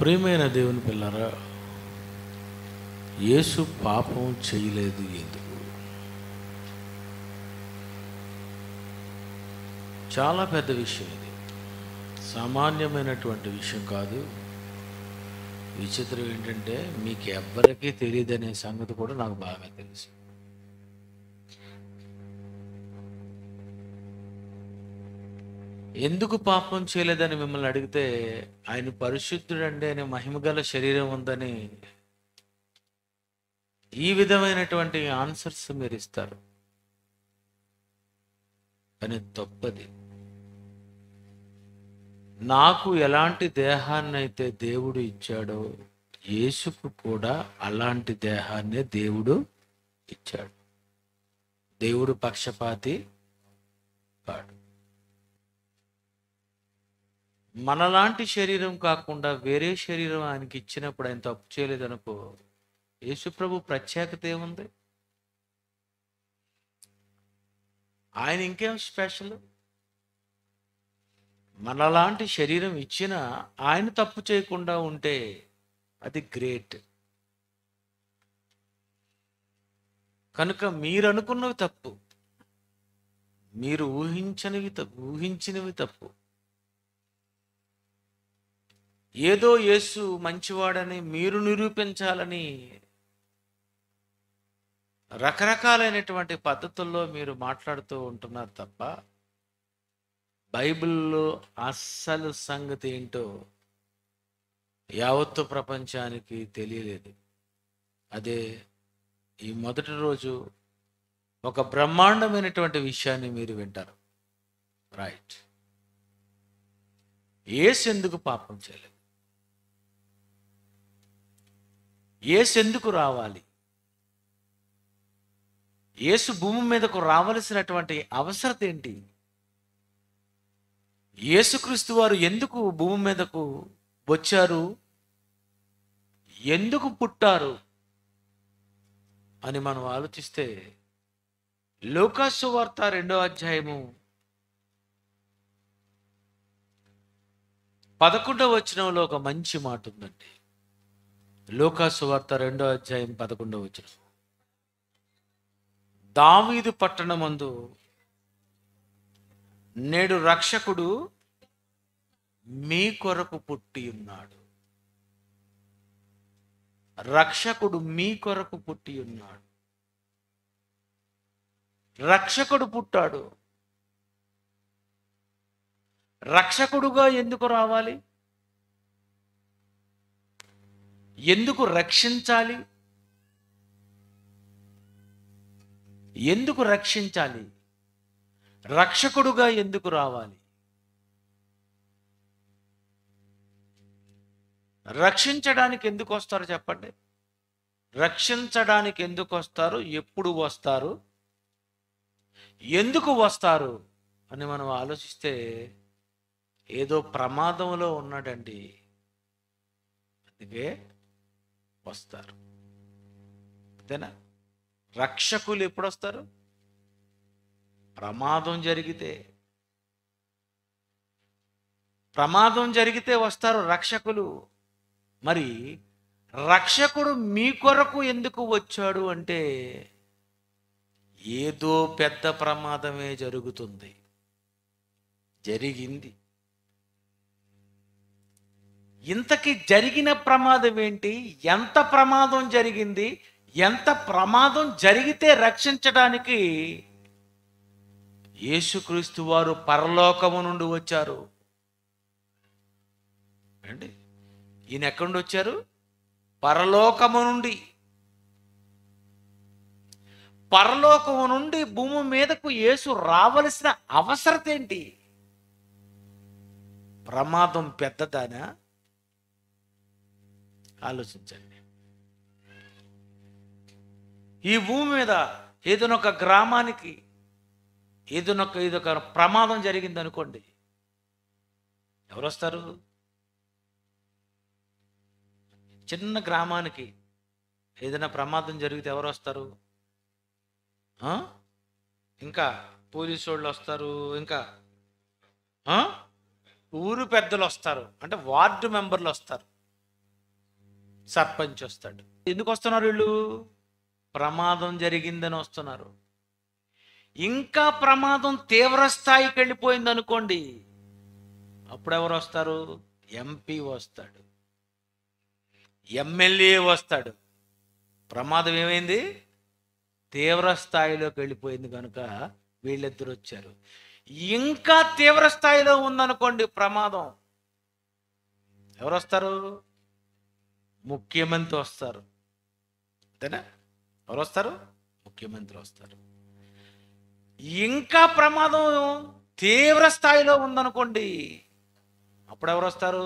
ప్రియమైన దేవుని పిల్లరా యేసు పాపం చేయలేదు ఎందుకు చాలా పెద్ద విషయం ఇది సామాన్యమైనటువంటి విషయం కాదు విచిత్రం ఏంటంటే మీకు ఎవ్వరికీ తెలియదనే సంగతి కూడా నాకు బాగా తెలుసు ఎందుకు పాపం చేయలేదని మిమ్మల్ని అడిగితే ఆయన పరిశుద్ధుడు అంటే ఆయన మహిమగల శరీరం ఉందని ఈ విధమైనటువంటి ఆన్సర్స్ మీరు ఇస్తారు కానీ తప్పది నాకు ఎలాంటి దేహాన్ని అయితే దేవుడు ఇచ్చాడో యేసుకు కూడా అలాంటి దేహాన్నే దేవుడు ఇచ్చాడు దేవుడు పక్షపాతి పాడు మనలాంటి శరీరం కాకుండా వేరే శరీరం ఆయనకి ఇచ్చినప్పుడు ఆయన తప్పు చేయలేదనుకో యేసుప్రభు ప్రత్యేకత ఏముంది ఆయన ఇంకేం స్పెషల్ మనలాంటి శరీరం ఇచ్చిన ఆయన తప్పు చేయకుండా ఉంటే అది గ్రేట్ కనుక మీరు అనుకున్నవి తప్పు మీరు ఊహించనివి తప్పు ఊహించినవి తప్పు ఏదో యేసు మంచివాడని మీరు నిరూపించాలని రకరకాలైనటువంటి పద్ధతుల్లో మీరు మాట్లాడుతూ ఉంటున్నారు తప్ప బైబిల్లో అస్సలు సంగతి ఏంటో యావత్తు ప్రపంచానికి తెలియలేదు అదే ఈ మొదటి రోజు ఒక బ్రహ్మాండమైనటువంటి విషయాన్ని మీరు వింటారు రైట్ ఏసు ఎందుకు పాపం చేయలేదు యేసు ఎందుకు రావాలి యేసు భూమి మీదకు రావలసినటువంటి అవసరత ఏంటి యేసుక్రీస్తు వారు ఎందుకు భూమి మీదకు వచ్చారు ఎందుకు పుట్టారు అని మనం ఆలోచిస్తే లోకాసు వార్త రెండో అధ్యాయము పదకొండవ వచనంలో ఒక మంచి మాట ఉందండి లోకాసు వార్త రెండో అధ్యాయం పదకొండవ వచ్చిన దావీదు పట్టణమందు నేడు రక్షకుడు మీ కొరకు పుట్టి ఉన్నాడు రక్షకుడు మీ కొరకు పుట్టి ఉన్నాడు రక్షకుడు పుట్టాడు రక్షకుడుగా ఎందుకు రావాలి ఎందుకు రక్షించాలి ఎందుకు రక్షించాలి రక్షకుడుగా ఎందుకు రావాలి రక్షించడానికి ఎందుకు వస్తారు చెప్పండి రక్షించడానికి ఎందుకు వస్తారు ఎప్పుడు వస్తారు ఎందుకు వస్తారు అని మనం ఆలోచిస్తే ఏదో ప్రమాదంలో ఉన్నాడండి అందుకే వస్తారు అంతేనా రక్షకులు ఎప్పుడు వస్తారు ప్రమాదం జరిగితే ప్రమాదం జరిగితే వస్తారు రక్షకులు మరి రక్షకుడు మీ కొరకు ఎందుకు వచ్చాడు అంటే ఏదో పెద్ద ప్రమాదమే జరుగుతుంది జరిగింది ఇంతకి జరిగిన ప్రమాదం ఏంటి ఎంత ప్రమాదం జరిగింది ఎంత ప్రమాదం జరిగితే రక్షించడానికి యేసుక్రీస్తు వారు పరలోకము నుండి వచ్చారు అండి ఈయన ఎక్కడి వచ్చారు పరలోకము నుండి పరలోకము నుండి భూమి మీదకు యేసు రావలసిన అవసరత ఏంటి ప్రమాదం పెద్దదానా ఆలోచించండి ఈ భూమి మీద ఏదైనా గ్రామానికి ఏదైనా ఒక ప్రమాదం జరిగింది అనుకోండి ఎవరు వస్తారు చిన్న గ్రామానికి ఏదైనా ప్రమాదం జరిగితే ఎవరు వస్తారు ఇంకా పోలీసు వాళ్ళు వస్తారు ఇంకా ఊరు పెద్దలు వస్తారు అంటే వార్డు మెంబర్లు వస్తారు సర్పంచ్ వస్తాడు ఎందుకు వస్తున్నారు వీళ్ళు ప్రమాదం జరిగిందని వస్తున్నారు ఇంకా ప్రమాదం తీవ్ర స్థాయికి వెళ్ళిపోయింది అనుకోండి అప్పుడు ఎవరు వస్తారు ఎంపీ వస్తాడు ఎమ్మెల్యే వస్తాడు ప్రమాదం ఏమైంది తీవ్ర స్థాయిలోకి వెళ్ళిపోయింది కనుక వీళ్ళిద్దరు వచ్చారు ఇంకా తీవ్ర స్థాయిలో ఉందనుకోండి ప్రమాదం ఎవరు వస్తారు ముఖ్యమంత్రి వస్తారు అంతేనా ఎవరు వస్తారు ముఖ్యమంత్రి వస్తారు ఇంకా ప్రమాదం తీవ్ర స్థాయిలో ఉందనుకోండి అప్పుడు ఎవరు వస్తారు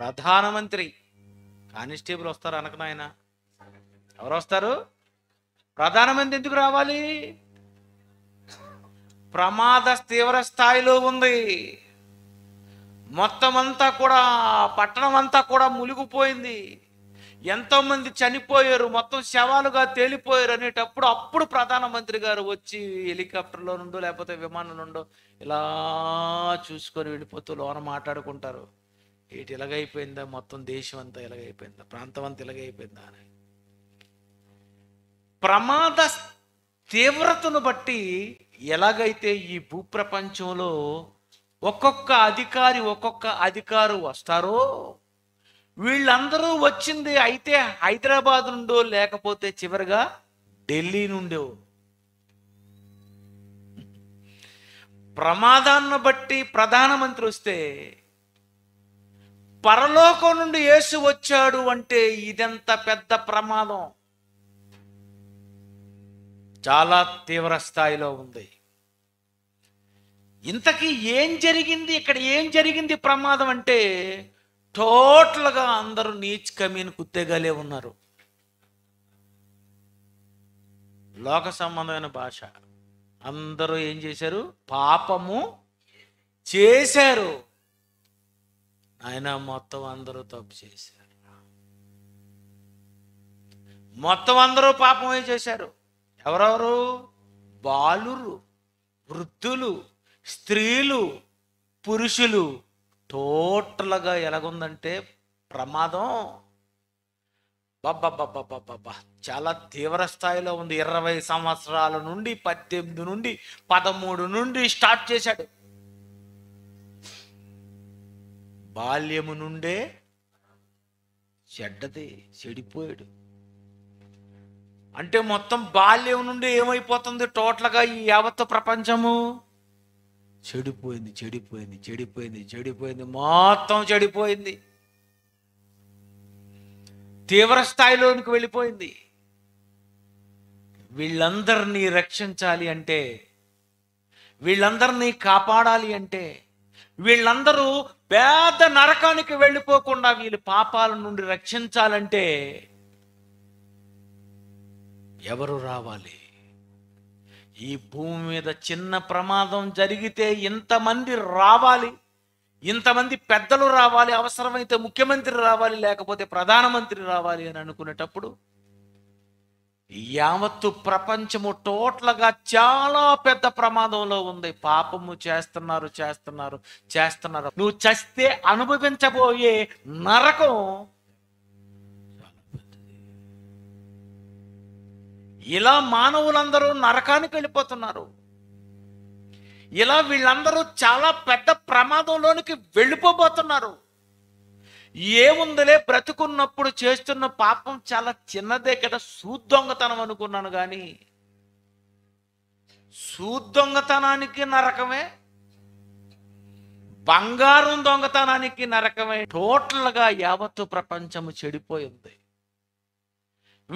ప్రధానమంత్రి కానిస్టేబుల్ వస్తారు అనక నాయన ఎవరు వస్తారు ప్రధానమంత్రి ఎందుకు రావాలి ప్రమాద తీవ్ర స్థాయిలో ఉంది మొత్తం అంతా కూడా పట్టణం అంతా కూడా మునిగిపోయింది ఎంతోమంది చనిపోయారు మొత్తం శవాలుగా తేలిపోయారు అనేటప్పుడు అప్పుడు ప్రధానమంత్రి గారు వచ్చి హెలికాప్టర్లో నుండో లేకపోతే విమానం నుండో ఇలా చూసుకొని వెళ్ళిపోతూ లోన మాట్లాడుకుంటారు ఏటి ఇలాగైపోయిందా మొత్తం దేశం అంతా ఇలాగైపోయిందా ప్రాంతం అంతా ఇలాగైపోయిందా అని ప్రమాద తీవ్రతను బట్టి ఎలాగైతే ఈ భూప్రపంచంలో ఒక్కొక్క అధికారి ఒక్కొక్క అధికారు వస్తారో వీళ్ళందరూ వచ్చింది అయితే హైదరాబాద్ నుండో లేకపోతే చివరిగా ఢిల్లీ నుండో ప్రమాదాన్ని బట్టి ప్రధానమంత్రి వస్తే పరలోకం నుండి యేసు వచ్చాడు అంటే ఇదెంత పెద్ద ప్రమాదం చాలా తీవ్ర స్థాయిలో ఉంది ఇంతకీ ఏం జరిగింది ఇక్కడ ఏం జరిగింది ప్రమాదం అంటే టోటల్గా అందరూ నీచ్ కమీన్ కుత్తేగాలే ఉన్నారు లోక సంబంధమైన భాష అందరూ ఏం చేశారు పాపము చేశారు ఆయన మొత్తం అందరూ తప్పు చేశారు మొత్తం అందరూ పాపమే చేశారు ఎవరెవరు బాలురు వృద్ధులు స్త్రీలు పురుషులు టోటల్గా ఎలాగుందంటే ప్రమాదం బబ్బబ్బబ్బబ్బబ్బా చాలా తీవ్ర స్థాయిలో ఉంది ఇరవై సంవత్సరాల నుండి పద్దెనిమిది నుండి పదమూడు నుండి స్టార్ట్ చేశాడు బాల్యము నుండే చెడ్డది చెడిపోయాడు అంటే మొత్తం బాల్యం నుండి ఏమైపోతుంది టోటల్గా ఈ యావత్ ప్రపంచము చెడిపోయింది చెడిపోయింది చెడిపోయింది చెడిపోయింది మొత్తం చెడిపోయింది తీవ్ర స్థాయిలోనికి వెళ్ళిపోయింది వీళ్ళందరినీ రక్షించాలి అంటే వీళ్ళందరినీ కాపాడాలి అంటే వీళ్ళందరూ పేద నరకానికి వెళ్ళిపోకుండా వీళ్ళ పాపాల నుండి రక్షించాలంటే ఎవరు రావాలి ఈ భూమి మీద చిన్న ప్రమాదం జరిగితే ఇంతమంది రావాలి ఇంతమంది పెద్దలు రావాలి అవసరమైతే ముఖ్యమంత్రి రావాలి లేకపోతే ప్రధానమంత్రి రావాలి అని అనుకునేటప్పుడు యావత్తు ప్రపంచము టోట్లగా చాలా పెద్ద ప్రమాదంలో ఉంది పాపము చేస్తున్నారు చేస్తున్నారు చేస్తున్నారు నువ్వు చస్తే అనుభవించబోయే నరకం ఇలా మానవులందరూ నరకానికి వెళ్ళిపోతున్నారు ఇలా వీళ్ళందరూ చాలా పెద్ద ప్రమాదంలోనికి వెళ్ళిపోబోతున్నారు ఏముందిలే బ్రతుకున్నప్పుడు చేస్తున్న పాపం చాలా చిన్నదే కదా సూద్దొంగతనం అనుకున్నాను కానీ సూద్దొంగతనానికి నరకమే బంగారం దొంగతనానికి నరకమే టోటల్గా యావత్తు ప్రపంచము చెడిపోయింది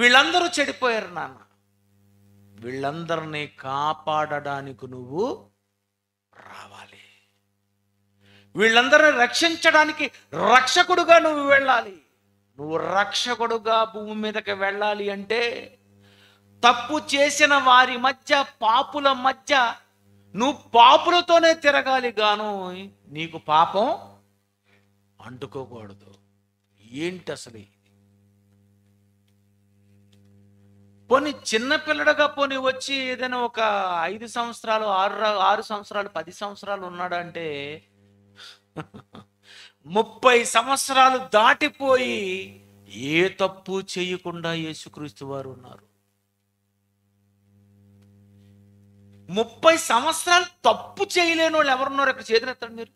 వీళ్ళందరూ చెడిపోయారు నాన్న వీళ్ళందరినీ కాపాడడానికి నువ్వు రావాలి వీళ్ళందరినీ రక్షించడానికి రక్షకుడుగా నువ్వు వెళ్ళాలి నువ్వు రక్షకుడుగా భూమి మీదకి వెళ్ళాలి అంటే తప్పు చేసిన వారి మధ్య పాపుల మధ్య నువ్వు పాపులతోనే తిరగాలి గాను నీకు పాపం అంటుకోకూడదు ఏంటి అసలు పోనీ చిన్నపిల్లడగా పోని వచ్చి ఏదైనా ఒక ఐదు సంవత్సరాలు ఆరు ఆరు సంవత్సరాలు పది సంవత్సరాలు ఉన్నాడంటే ముప్పై సంవత్సరాలు దాటిపోయి ఏ తప్పు చేయకుండా యేసుక్రీస్తు వారు ఉన్నారు ముప్పై సంవత్సరాలు తప్పు చేయలేని వాళ్ళు ఎవరున్నారు ఇక్కడ చేతినెత్తండి మీరు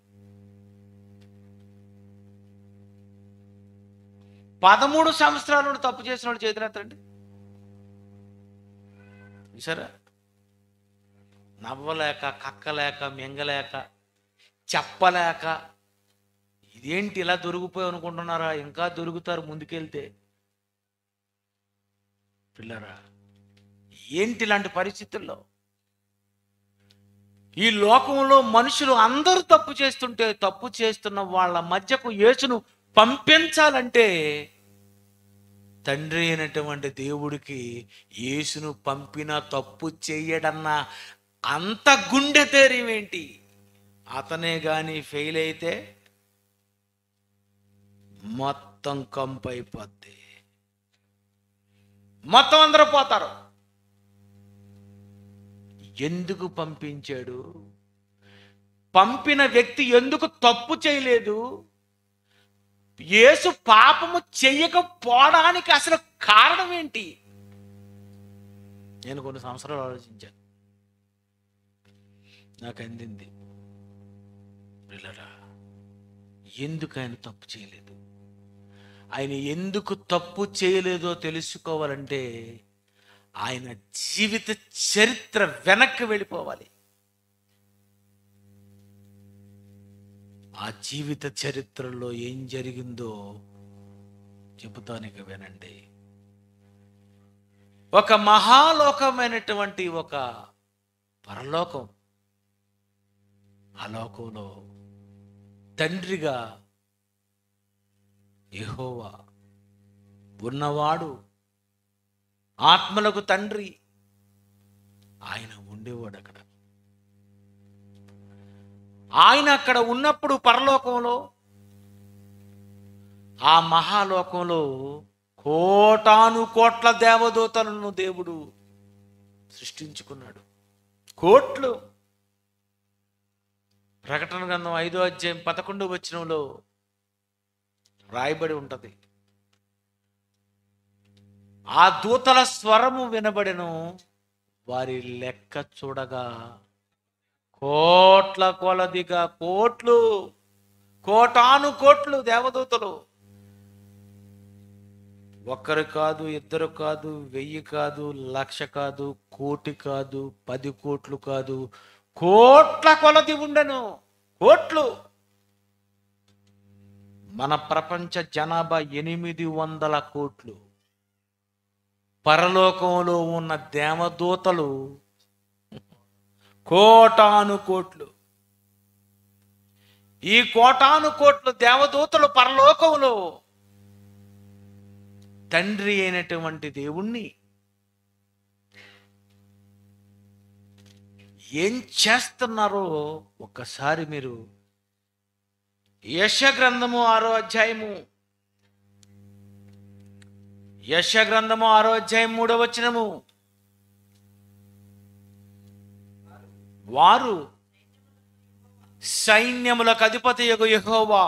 పదమూడు సంవత్సరాలు తప్పు చేసిన వాళ్ళు చేతినెత్తండి చూసారా నవ్వలేక కక్కలేక మింగలేక చెప్పలేక ఇదేంటి ఇలా దొరికిపోయి అనుకుంటున్నారా ఇంకా దొరుకుతారు ముందుకెళ్తే పిల్లరా ఏంటి ఇలాంటి పరిస్థితుల్లో ఈ లోకంలో మనుషులు అందరూ తప్పు చేస్తుంటే తప్పు చేస్తున్న వాళ్ళ మధ్యకు యేసును పంపించాలంటే తండ్రి అయినటువంటి దేవుడికి యేసును పంపిన తప్పు చేయడన్న అంత గుండె ధైర్యం ఏంటి అతనే కానీ ఫెయిల్ అయితే మొత్తం కంపైపోద్ది మొత్తం అందరూ పోతారు ఎందుకు పంపించాడు పంపిన వ్యక్తి ఎందుకు తప్పు చేయలేదు యేసు పాపము చెయ్యకపోవడానికి అసలు కారణం ఏంటి నేను కొన్ని సంవత్సరాలు ఆలోచించాను నాకు అందింది పిల్లరా ఎందుకు ఆయన తప్పు చేయలేదు ఆయన ఎందుకు తప్పు చేయలేదో తెలుసుకోవాలంటే ఆయన జీవిత చరిత్ర వెనక్కి వెళ్ళిపోవాలి ఆ జీవిత చరిత్రలో ఏం జరిగిందో చెబుతానికి వినండి ఒక మహాలోకమైనటువంటి ఒక పరలోకం ఆ లోకంలో తండ్రిగా యహోవా ఉన్నవాడు ఆత్మలకు తండ్రి ఆయన ఉండేవాడు అక్కడ ఆయన అక్కడ ఉన్నప్పుడు పరలోకంలో ఆ మహాలోకంలో కోటాను కోట్ల దేవదూతలను దేవుడు సృష్టించుకున్నాడు కోట్లు ప్రకటన గ్రంథం ఐదో అధ్యాయం పదకొండు వచనంలో రాయబడి ఉంటుంది ఆ దూతల స్వరము వినబడిన వారి లెక్క చూడగా కోట్ల కొలదిగా కోట్లు కోటాను కోట్లు దేవదూతలు ఒక్కరు కాదు ఇద్దరు కాదు వెయ్యి కాదు లక్ష కాదు కోటి కాదు పది కోట్లు కాదు కోట్ల కొలది ఉండను కోట్లు మన ప్రపంచ జనాభా ఎనిమిది వందల కోట్లు పరలోకంలో ఉన్న దేవదూతలు కోటాను కోట్లు ఈ కోటాను కోట్లు దేవదూతలు పరలోకములు తండ్రి అయినటువంటి దేవుణ్ణి ఏం చేస్తున్నారో ఒక్కసారి మీరు యశ గ్రంథము ఆరో అధ్యాయము యశ గ్రంథము ఆరో అధ్యాయం మూడవచనము వచనము వారు సైన్యములకు అధిపతి యొక్క యహోవా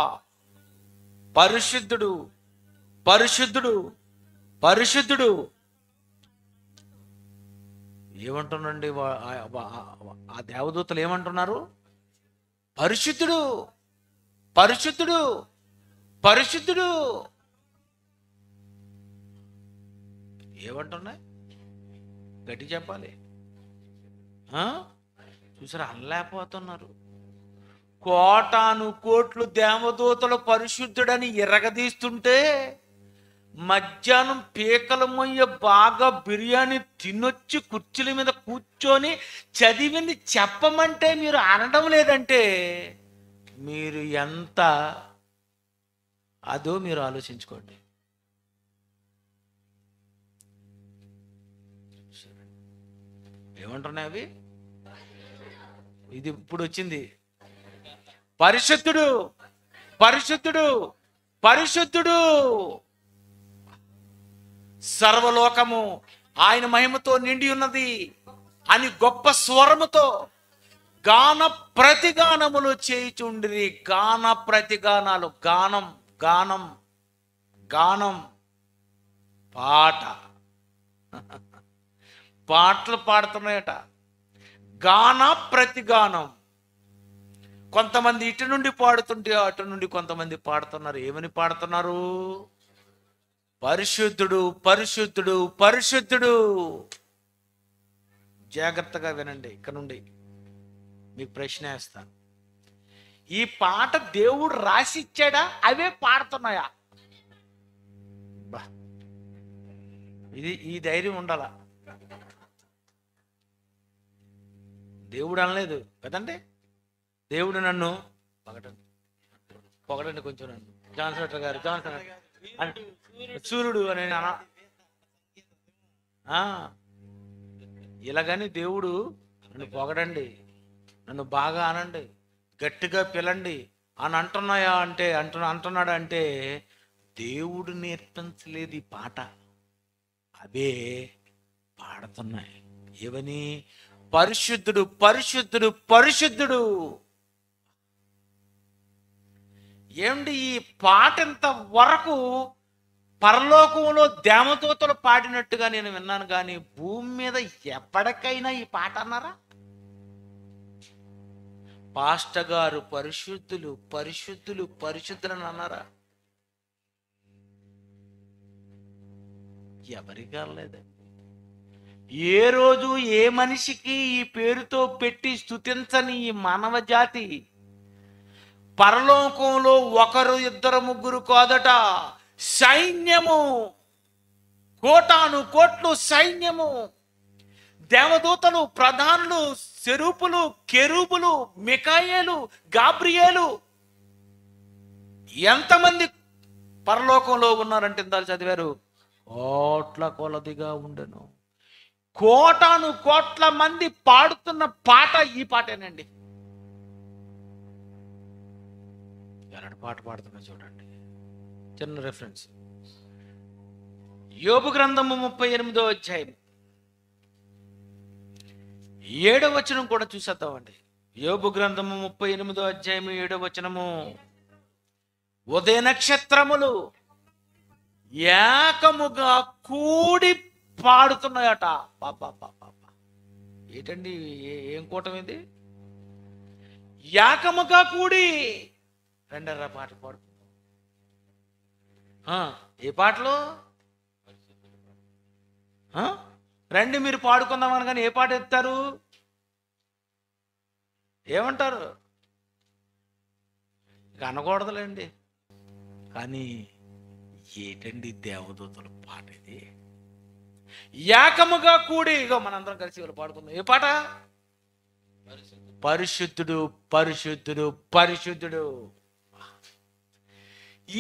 పరిశుద్ధుడు పరిశుద్ధుడు పరిశుద్ధుడు ఏమంటున్నాండి ఆ దేవదూతలు ఏమంటున్నారు పరిశుద్ధుడు పరిశుద్ధుడు పరిశుద్ధుడు ఏమంటున్నాయి గట్టి చెప్పాలి చూసారు అనలేకపోతున్నారు కోటాను కోట్లు దేవదూతల పరిశుద్ధుడని ఎరగదీస్తుంటే మధ్యాహ్నం పీకల మొయ్య బాగా బిర్యానీ తినొచ్చి కుర్చీల మీద కూర్చొని చదివింది చెప్పమంటే మీరు అనడం లేదంటే మీరు ఎంత అదో మీరు ఆలోచించుకోండి ఏమంటున్నాయి అవి ఇది ఇప్పుడు వచ్చింది పరిశుద్ధుడు పరిశుద్ధుడు పరిశుద్ధుడు సర్వలోకము ఆయన మహిమతో నిండి ఉన్నది అని గొప్ప స్వరముతో గాన ప్రతిగానములు చేయుచుండిరి గాన ప్రతిగానాలు గానం గానం గానం పాట పాటలు పాడుతున్నాయట గాన ప్రతిగానం కొంతమంది ఇటు నుండి పాడుతుంటే అటు నుండి కొంతమంది పాడుతున్నారు ఏమని పాడుతున్నారు పరిశుద్ధుడు పరిశుద్ధుడు పరిశుద్ధుడు జాగ్రత్తగా వినండి ఇక్కడ నుండి మీకు ప్రశ్న వేస్తాను ఈ పాట దేవుడు రాసి ఇచ్చాడా అవే పాడుతున్నాయా ఇది ఈ ధైర్యం ఉండాలా దేవుడు అనలేదు కదంటే దేవుడు నన్ను పొగటండి పొగటండి కొంచెం నన్ను జాన్సన్ గారు జాన్సన్ సూర్యుడు అని ఇలాగని దేవుడు నన్ను పొగడండి నన్ను బాగా అనండి గట్టిగా పిలండి అని అంటున్నాయా అంటే అంటున్నా అంటున్నాడు అంటే దేవుడు నేర్పించలేదు ఈ పాట అవే పాడుతున్నాయి ఏవని పరిశుద్ధుడు పరిశుద్ధుడు పరిశుద్ధుడు ఏమిటి ఈ పాటంత వరకు పరలోకంలో దేవదూతలు పాడినట్టుగా నేను విన్నాను కానీ భూమి మీద ఎప్పటికైనా ఈ పాట అన్నారా పాస్ట గారు పరిశుద్ధులు పరిశుద్ధులు పరిశుద్ధులని అన్నారా ఎవరికి కాలేదండి ఏ రోజు ఏ మనిషికి ఈ పేరుతో పెట్టి స్థుతించని ఈ మానవ జాతి పరలోకంలో ఒకరు ఇద్దరు ముగ్గురు కాదట సైన్యము కోటాను కోట్లు సైన్యము దేవదూతలు ప్రధానులు చెరుపులు కెరూపులు మికాయేలు గాబ్రియేలు ఎంతమంది పరలోకంలో ఉన్నారంటే ఇందాలు చదివారు కోట్ల కొలదిగా ఉండెను కోటాను కోట్ల మంది పాడుతున్న పాట ఈ పాటేనండి ఎలాంటి పాట పాడుతున్నా చూడండి చిన్న రెఫరెన్స్ యోపు గ్రంథము ముప్పై ఎనిమిదో అధ్యాయం ఏడవ వచనం కూడా చూసేద్దామండి యోపు గ్రంథము ముప్పై ఎనిమిదో అధ్యాయము ఏడవ వచనము ఉదయ నక్షత్రములు ఏకముగా కూడి పాడుతున్నాయట పాపా ఏంటండి ఏం కూటమిది యాకముగా కూడి రెండర్రా పాట పాడుకుందాం ఏ పాటలు రండి మీరు పాడుకుందాం అనగానే ఏ పాట ఎత్తారు ఏమంటారు అనకూడదులేండి కానీ ఏంటండి దేవదూతల పాట ఇది ఏకముగా కూడి ఇగో మనందరం కలిసి వీళ్ళు పాడుకుందాం ఏ పాట పరిశుద్ధుడు పరిశుద్ధుడు పరిశుద్ధుడు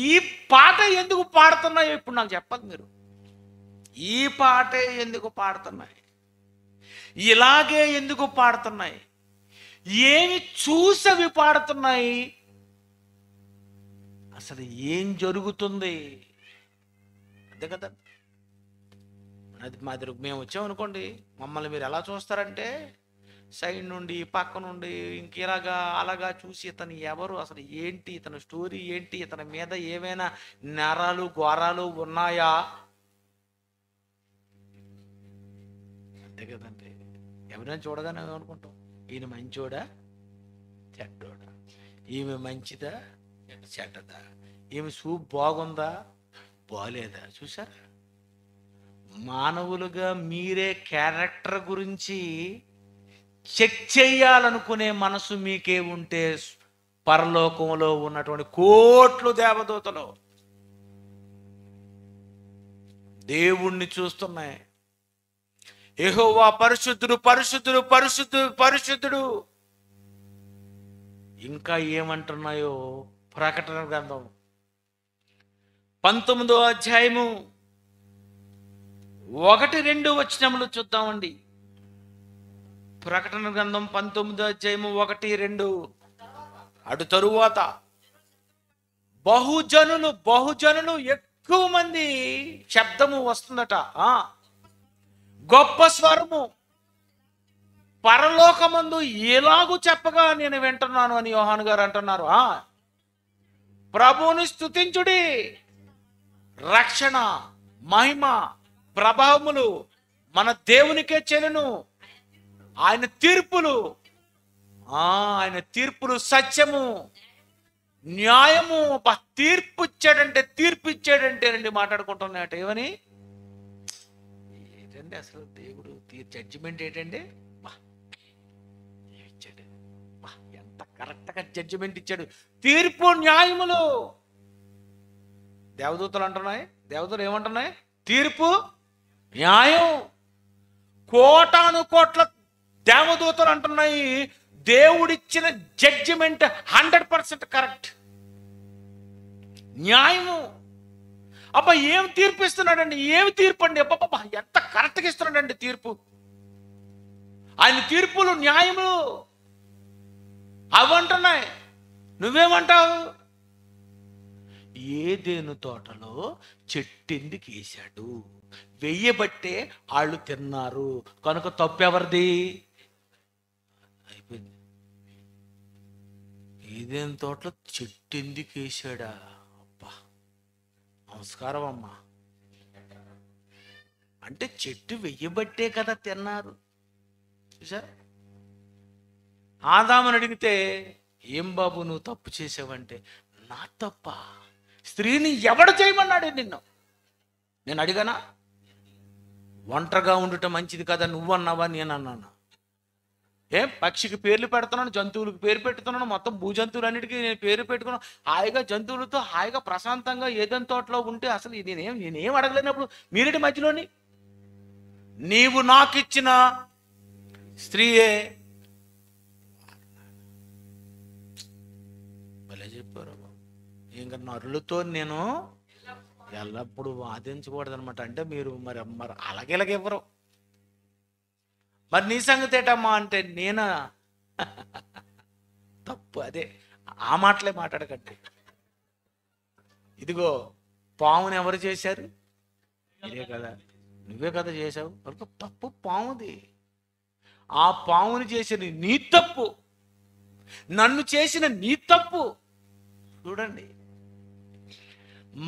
ఈ పాట ఎందుకు పాడుతున్నాయో ఇప్పుడు నాకు చెప్పదు మీరు ఈ పాటే ఎందుకు పాడుతున్నాయి ఇలాగే ఎందుకు పాడుతున్నాయి ఏమి చూసవి పాడుతున్నాయి అసలు ఏం జరుగుతుంది అంతే కదా అది మా దగ్గర మేము వచ్చామనుకోండి మమ్మల్ని మీరు ఎలా చూస్తారంటే సైడ్ నుండి పక్క నుండి ఇంకిలాగా అలాగా చూసి ఇతను ఎవరు అసలు ఏంటి ఇతని స్టోరీ ఏంటి ఇతని మీద ఏమైనా నేరాలు ఘోరాలు ఉన్నాయా అంతే కదండి ఎవరైనా చూడగానే అనుకుంటాం ఈయన మంచోడా చెడ్డోడా ఈమె మంచిదా చెడ్డదా ఈమె సూప్ బాగుందా బాగలేదా చూసారా మానవులుగా మీరే క్యారెక్టర్ గురించి చెక్ చేయాలనుకునే మనసు మీకే ఉంటే పరలోకంలో ఉన్నటువంటి కోట్లు దేవదూతలు దేవుణ్ణి చూస్తున్నాయి ఏహోవా పరిశుద్ధుడు పరిశుద్ధుడు పరిశుద్ధుడు పరిశుద్ధుడు ఇంకా ఏమంటున్నాయో ప్రకటన గ్రంథం పంతొమ్మిదో అధ్యాయము ఒకటి రెండు వచ్చినములు చూద్దామండి ప్రకటన గ్రంథం పంతొమ్మిదో అధ్యాయము ఒకటి రెండు అటు తరువాత బహుజనులు బహుజనులు ఎక్కువ మంది శబ్దము వస్తుందట గొప్ప స్వరము పరలోకమందు ఎలాగూ చెప్పగా నేను వింటున్నాను అని యోహాన్ గారు అంటున్నారు ఆ ప్రభువుని స్థుతించుడి రక్షణ మహిమ ప్రభావములు మన దేవునికే చెలును ఆయన తీర్పులు ఆయన తీర్పులు సత్యము న్యాయము తీర్పు ఇచ్చాడంటే తీర్పు ఇచ్చాడంటే అండి మాట్లాడుకుంటున్నాయట ఏమని ఏంటండి అసలు దేవుడు జడ్జిమెంట్ ఏంటండి ఇచ్చాడు ఎంత కరెక్ట్గా జడ్జిమెంట్ ఇచ్చాడు తీర్పు న్యాయములు దేవదూతలు అంటున్నాయి దేవదూతలు ఏమంటున్నాయి తీర్పు న్యాయం కోటాను కోట్ల దేవదూతలు అంటున్నాయి దేవుడిచ్చిన జడ్జిమెంట్ హండ్రెడ్ పర్సెంట్ కరెక్ట్ న్యాయము అబ్బా ఏం తీర్పు ఇస్తున్నాడండి ఏమి తీర్పు అండి అబ్బాబ్బా ఎంత కరెక్ట్గా ఇస్తున్నాడండి తీర్పు ఆయన తీర్పులు న్యాయములు అవి అంటున్నాయి నువ్వేమంటావు ఏదేను తోటలో చెట్టెందుకు వేశాడు వెయ్యబట్టే వాళ్ళు తిన్నారు కనుక తప్పు ఎవరిది అయిపోయింది ఏదేం తోటలో చెట్టు ఎందుకు వేసాడా అబ్బా నమస్కారం అమ్మా అంటే చెట్టు వెయ్యబట్టే కదా తిన్నారు చూసారా ఆదామని అడిగితే ఏం బాబు నువ్వు తప్పు చేసావంటే నా తప్ప స్త్రీని ఎవడు చేయమన్నాడే నిన్ను నేను అడిగానా ఒంటరిగా ఉండటం మంచిది కదా నువ్వు అన్నావా నేను అన్నాను ఏ పక్షికి పేర్లు పెడుతున్నాను జంతువులకు పేరు పెట్టుతున్నాను మొత్తం భూజంతువులన్నిటికీ నేను పేరు పెట్టుకున్నాను హాయిగా జంతువులతో హాయిగా ప్రశాంతంగా ఏదైనా తోటలో ఉంటే అసలు నేనేం నేనేం అడగలేనప్పుడు మీరేటి మధ్యలోని నీవు నాకు ఇచ్చిన స్త్రీయే భలే చెప్పారు ఇంకా నరులతో నేను ఎల్లప్పుడూ వాదించకూడదు అనమాట అంటే మీరు మరి మరి అలాగేలాగ ఇవ్వరు మరి నీ సంగతి ఏటమ్మా అంటే నేనా తప్పు అదే ఆ మాటలే మాట్లాడకండి ఇదిగో పాముని ఎవరు చేశారు ఇదే కదా నువ్వే కదా చేశావు వరకు తప్పు పాముది ఆ పాముని చేసిన నీ తప్పు నన్ను చేసిన నీ తప్పు చూడండి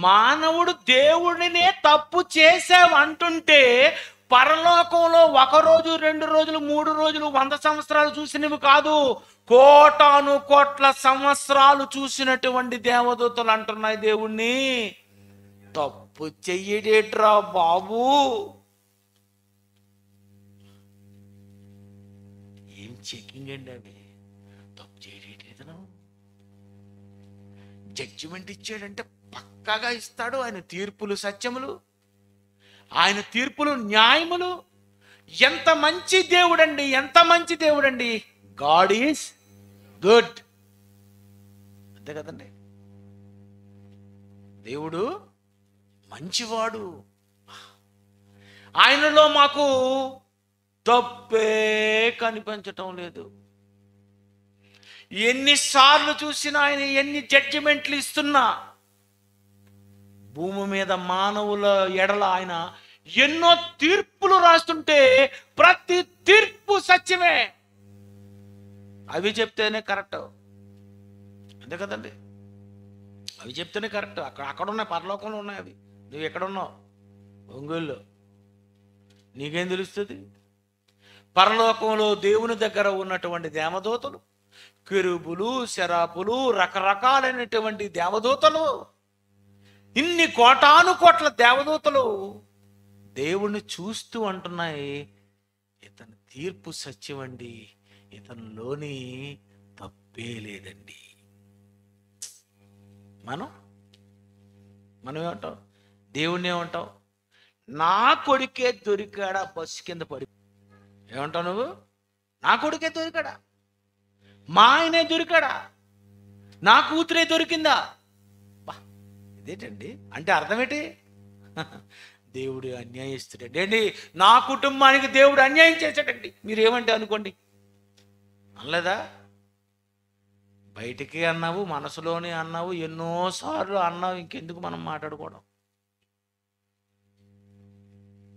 మానవుడు దేవుడినే తప్పు చేసావంటుంటే పరలోకంలో ఒక రోజు రెండు రోజులు మూడు రోజులు వంద సంవత్సరాలు చూసినవి కాదు కోటాను కోట్ల సంవత్సరాలు చూసినటువంటి దేవదూతలు అంటున్నాయి దేవుణ్ణి తప్పు చెయ్యడేట్రా బాబు ఏం చెకింగ్ అండి అవి తప్పు చేయడేట్లేదను జడ్జిమెంట్ ఇచ్చాడంటే చక్కగా ఇస్తాడు ఆయన తీర్పులు సత్యములు ఆయన తీర్పులు న్యాయములు ఎంత మంచి దేవుడండి ఎంత మంచి దేవుడండి గాడ్ ఈజ్ గుడ్ అంతే కదండి దేవుడు మంచివాడు ఆయనలో మాకు తప్పే కనిపించటం లేదు ఎన్నిసార్లు చూసినా ఆయన ఎన్ని జడ్జిమెంట్లు ఇస్తున్నా భూమి మీద మానవుల ఎడల ఆయన ఎన్నో తీర్పులు రాస్తుంటే ప్రతి తీర్పు సత్యమే అవి చెప్తేనే కరెక్ట్ అంతే కదండి అవి చెప్తేనే కరెక్ట్ అక్కడ అక్కడ ఉన్నాయి పరలోకంలో ఉన్నాయి అవి నువ్వు ఎక్కడున్నావు ఒంగోలులో నీకేం తెలుస్తుంది పరలోకంలో దేవుని దగ్గర ఉన్నటువంటి దేవదూతలు కిరుబులు శరాపులు రకరకాలైనటువంటి దేవదూతలు ఇన్ని కోటాను కోట్ల దేవదూతలు దేవుణ్ణి చూస్తూ అంటున్నాయి ఇతని తీర్పు సత్యమండి ఇతనిలోని తప్పే లేదండి మనం మనం ఏమంటాం దేవుణ్ణి ఏమంటాం నా కొడుకే దొరికాడా బస్సు కింద పడి ఏమంటావు నువ్వు నా కొడుకే దొరికాడా మా ఆయనే దొరికాడా నా కూతురే దొరికిందా ఇదేంటండి అంటే అర్థమేంటి దేవుడు అన్యాయిస్తుడండి అండి నా కుటుంబానికి దేవుడు అన్యాయం చేశాడండి మీరు ఏమంటే అనుకోండి అనలేదా బయటికి అన్నావు మనసులోనే అన్నావు ఎన్నోసార్లు అన్నావు ఇంకెందుకు మనం మాట్లాడుకోవడం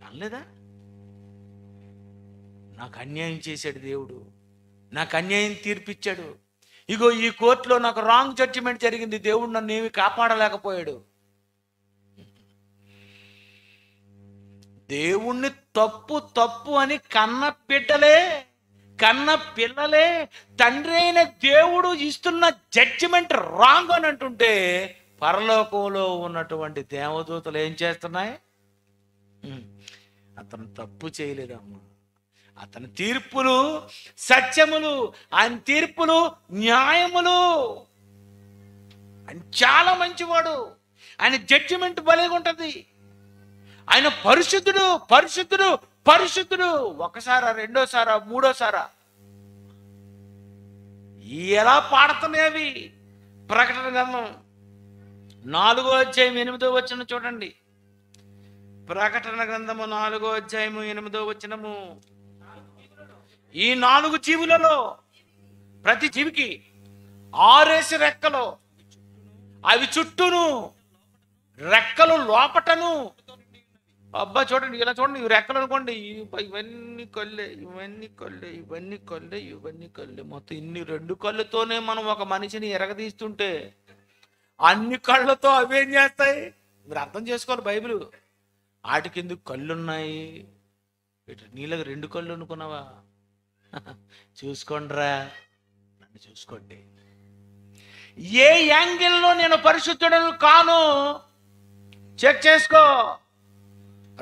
అనలేదా నాకు అన్యాయం చేశాడు దేవుడు నాకు అన్యాయం తీర్పిచ్చాడు ఇగో ఈ కోర్టులో నాకు రాంగ్ జడ్జిమెంట్ జరిగింది దేవుడు నన్ను ఏమి కాపాడలేకపోయాడు దేవుణ్ణి తప్పు తప్పు అని కన్న బిడ్డలే కన్న పిల్లలే తండ్రి అయిన దేవుడు ఇస్తున్న జడ్జిమెంట్ రాంగ్ అని అంటుంటే పరలోకంలో ఉన్నటువంటి దేవదూతలు ఏం చేస్తున్నాయి అతను తప్పు చేయలేదమ్మా అతని తీర్పులు సత్యములు ఆయన తీర్పులు న్యాయములు ఆయన చాలా మంచివాడు ఆయన జడ్జిమెంట్ భలేగా ఉంటుంది ఆయన పరిశుద్ధుడు పరిశుద్ధుడు పరిశుద్ధుడు ఒకసారా రెండోసారా మూడోసారా ఎలా పాడుతున్నాయి ప్రకటన గ్రంథం నాలుగో అధ్యాయం ఎనిమిదో వచ్చిన చూడండి ప్రకటన గ్రంథము నాలుగో అధ్యాయము ఎనిమిదో వచ్చినము ఈ నాలుగు జీవులలో ప్రతి జీవికి ఆరేసి రెక్కలు అవి చుట్టూను రెక్కలు లోపటను అబ్బా చూడండి ఇలా చూడండి ఇవి రెక్కలు అనుకోండి ఇవన్నీ కళ్ళే ఇవన్నీ కళ్ళే ఇవన్నీ కళ్ళే ఇవన్నీ కళ్ళే మొత్తం ఇన్ని రెండు కళ్ళుతోనే మనం ఒక మనిషిని ఎరగదీస్తుంటే అన్ని కళ్ళతో అవేం చేస్తాయి మీరు అర్థం చేసుకోవాలి బైబిల్ వాటికి ఎందుకు కళ్ళున్నాయి నీళ్ళకి రెండు కళ్ళు అనుకున్నావా చూసుకోండిరా నన్ను చూసుకోండి ఏ యాంగిల్లో నేను పరిశుద్ధుడు కాను చెక్ చేసుకో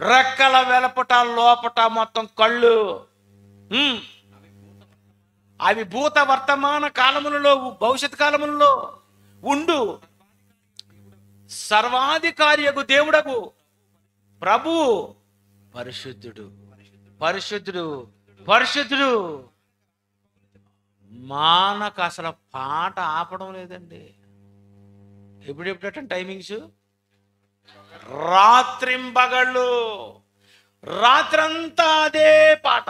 రెక్కల వెలపట లోపట మొత్తం కళ్ళు అవి భూత వర్తమాన కాలములలో భవిష్యత్ కాలములలో ఉండు సర్వాధికారియకు దేవుడకు ప్రభు పరిశుద్ధుడు పరిశుద్ధుడు పరిశుద్ధుడు మానకు అసలు పాట ఆపడం లేదండి ఎప్పుడెప్పుడట టైమింగ్స్ రాత్రింబగళ్ళు రాత్రంతా అదే పాట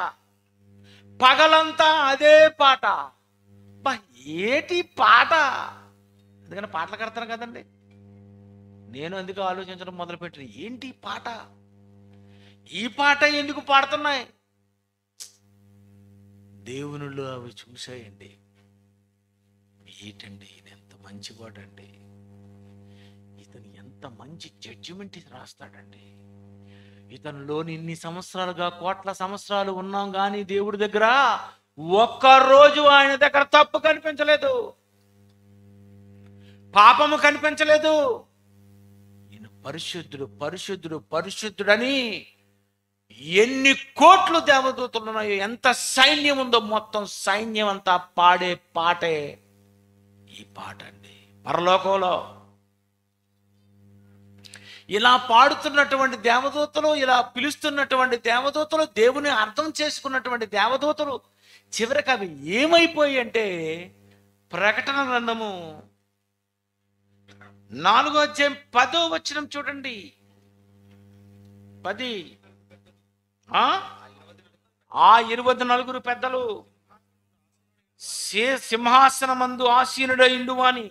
పగలంతా అదే పాట ఏటి పాట ఎందుకంటే పాటలు కడతాను కదండి నేను అందుకు ఆలోచించడం మొదలుపెట్టిన ఏంటి పాట ఈ పాట ఎందుకు పాడుతున్నాయి దేవునిలో అవి చూశాయండి ఏంటండి ఇది ఎంత మంచివాడండి ఇతను ఎంత మంచి జడ్జిమెంట్ రాస్తాడండి ఇతనిలోని ఇన్ని సంవత్సరాలుగా కోట్ల సంవత్సరాలు ఉన్నాం కానీ దేవుడి దగ్గర ఒక్క రోజు ఆయన దగ్గర తప్పు కనిపించలేదు పాపము కనిపించలేదు ఈయన పరిశుద్ధుడు పరిశుద్ధుడు పరిశుద్ధుడని ఎన్ని కోట్లు దేవదూతలు ఉన్నాయో ఎంత సైన్యం ఉందో మొత్తం సైన్యం అంతా పాడే పాటే ఈ పాట అండి పరలోకంలో ఇలా పాడుతున్నటువంటి దేవదూతలు ఇలా పిలుస్తున్నటువంటి దేవదూతలు దేవుని అర్థం చేసుకున్నటువంటి దేవదూతలు చివరికి అవి ఏమైపోయి అంటే ప్రకటన గ్రంథము నాలుగో అధ్యాయం పదో వచ్చినం చూడండి పది ఆ ఇరవై నలుగురు పెద్దలు సింహాసనమందు ఆసీనుడయిండు అని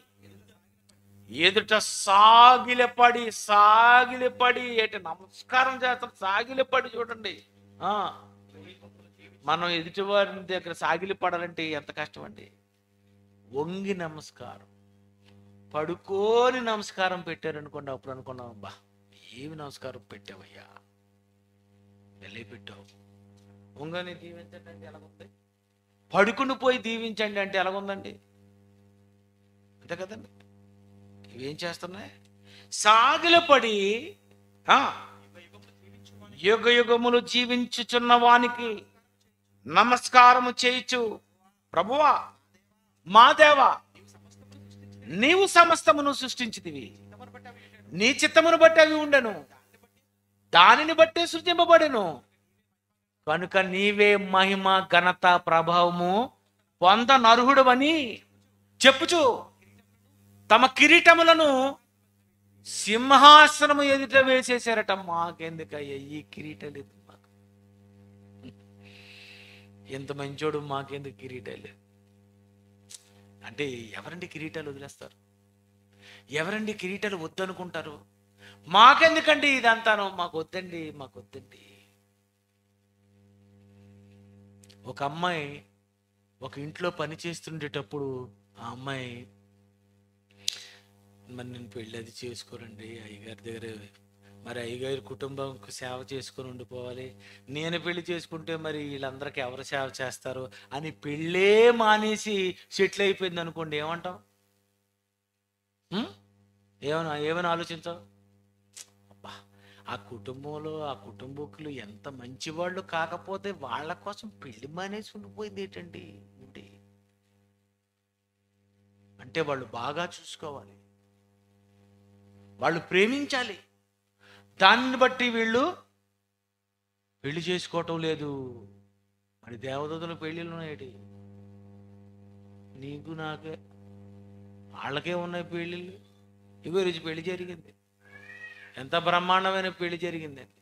ఎదుట సాగిలపడి సాగిలపడి ఏటి నమస్కారం చేస్తాం సాగిలపడి చూడండి మనం ఎదుటి వారి దగ్గర పడాలంటే ఎంత కష్టం అండి వంగి నమస్కారం పడుకోని నమస్కారం పెట్టారనుకోండి అప్పుడు అనుకున్నాం అబ్బా ఏమి నమస్కారం పెట్టావయ్యా పెళ్ళి పెట్టావు ఉంగని దీవించండి అంటే ఎలాగుంది పడుకుని పోయి దీవించండి అంటే ఎలాగుందండి అంతే కదండి ఇవేం చేస్తున్నాయి సాగిలపడి యుగ యుగములు జీవించుచున్న వానికి నమస్కారము చేయుచు ప్రభువా మా దేవా నీవు సమస్తమును సృష్టించితివి నీ చిత్తమును బట్టి అవి ఉండను దానిని బట్టే సృజింపబడెను కనుక నీవే మహిమ ఘనత ప్రభావము వంద నర్హుడు అని చెప్పుచు తమ కిరీటములను సింహాసనము ఎదుట వేసేసారట మాకెందుకయ్యా ఈ లేదు మాకు ఎంత మంచోడు మాకెందుకు లేదు అంటే ఎవరండి కిరీటాలు వదిలేస్తారు ఎవరండి కిరీటాలు వద్దనుకుంటారు మాకెందుకండి ఇదంతాను మాకు వద్దండి మాకు వద్దండి ఒక అమ్మాయి ఒక ఇంట్లో పని చేస్తుండేటప్పుడు ఆ అమ్మాయి మరి నేను పెళ్ళి అది చేసుకోరండి అయ్యగారి దగ్గర మరి అయ్యగారి కుటుంబం సేవ చేసుకొని ఉండిపోవాలి నేను పెళ్లి చేసుకుంటే మరి వీళ్ళందరికీ ఎవరు సేవ చేస్తారు అని పెళ్ళే మానేసి సెటిల్ అయిపోయింది అనుకోండి ఏమంటావు ఏమైనా ఏమైనా ఆలోచించావు ఆ కుటుంబంలో ఆ కుటుంబకులు ఎంత మంచివాళ్ళు కాకపోతే వాళ్ళ కోసం పెళ్లి మానేసి ఉండిపోయింది ఏంటండి ఉంటే అంటే వాళ్ళు బాగా చూసుకోవాలి వాళ్ళు ప్రేమించాలి దాన్ని బట్టి వీళ్ళు పెళ్లి చేసుకోవటం లేదు మరి దేవదూతలు పెళ్ళిళ్ళు ఉన్నాయి నీకు నాకే వాళ్ళకే ఉన్నాయి పెళ్ళిళ్ళు ఇవే రోజు పెళ్లి జరిగింది ఎంత బ్రహ్మాండమైన పెళ్లి జరిగిందండి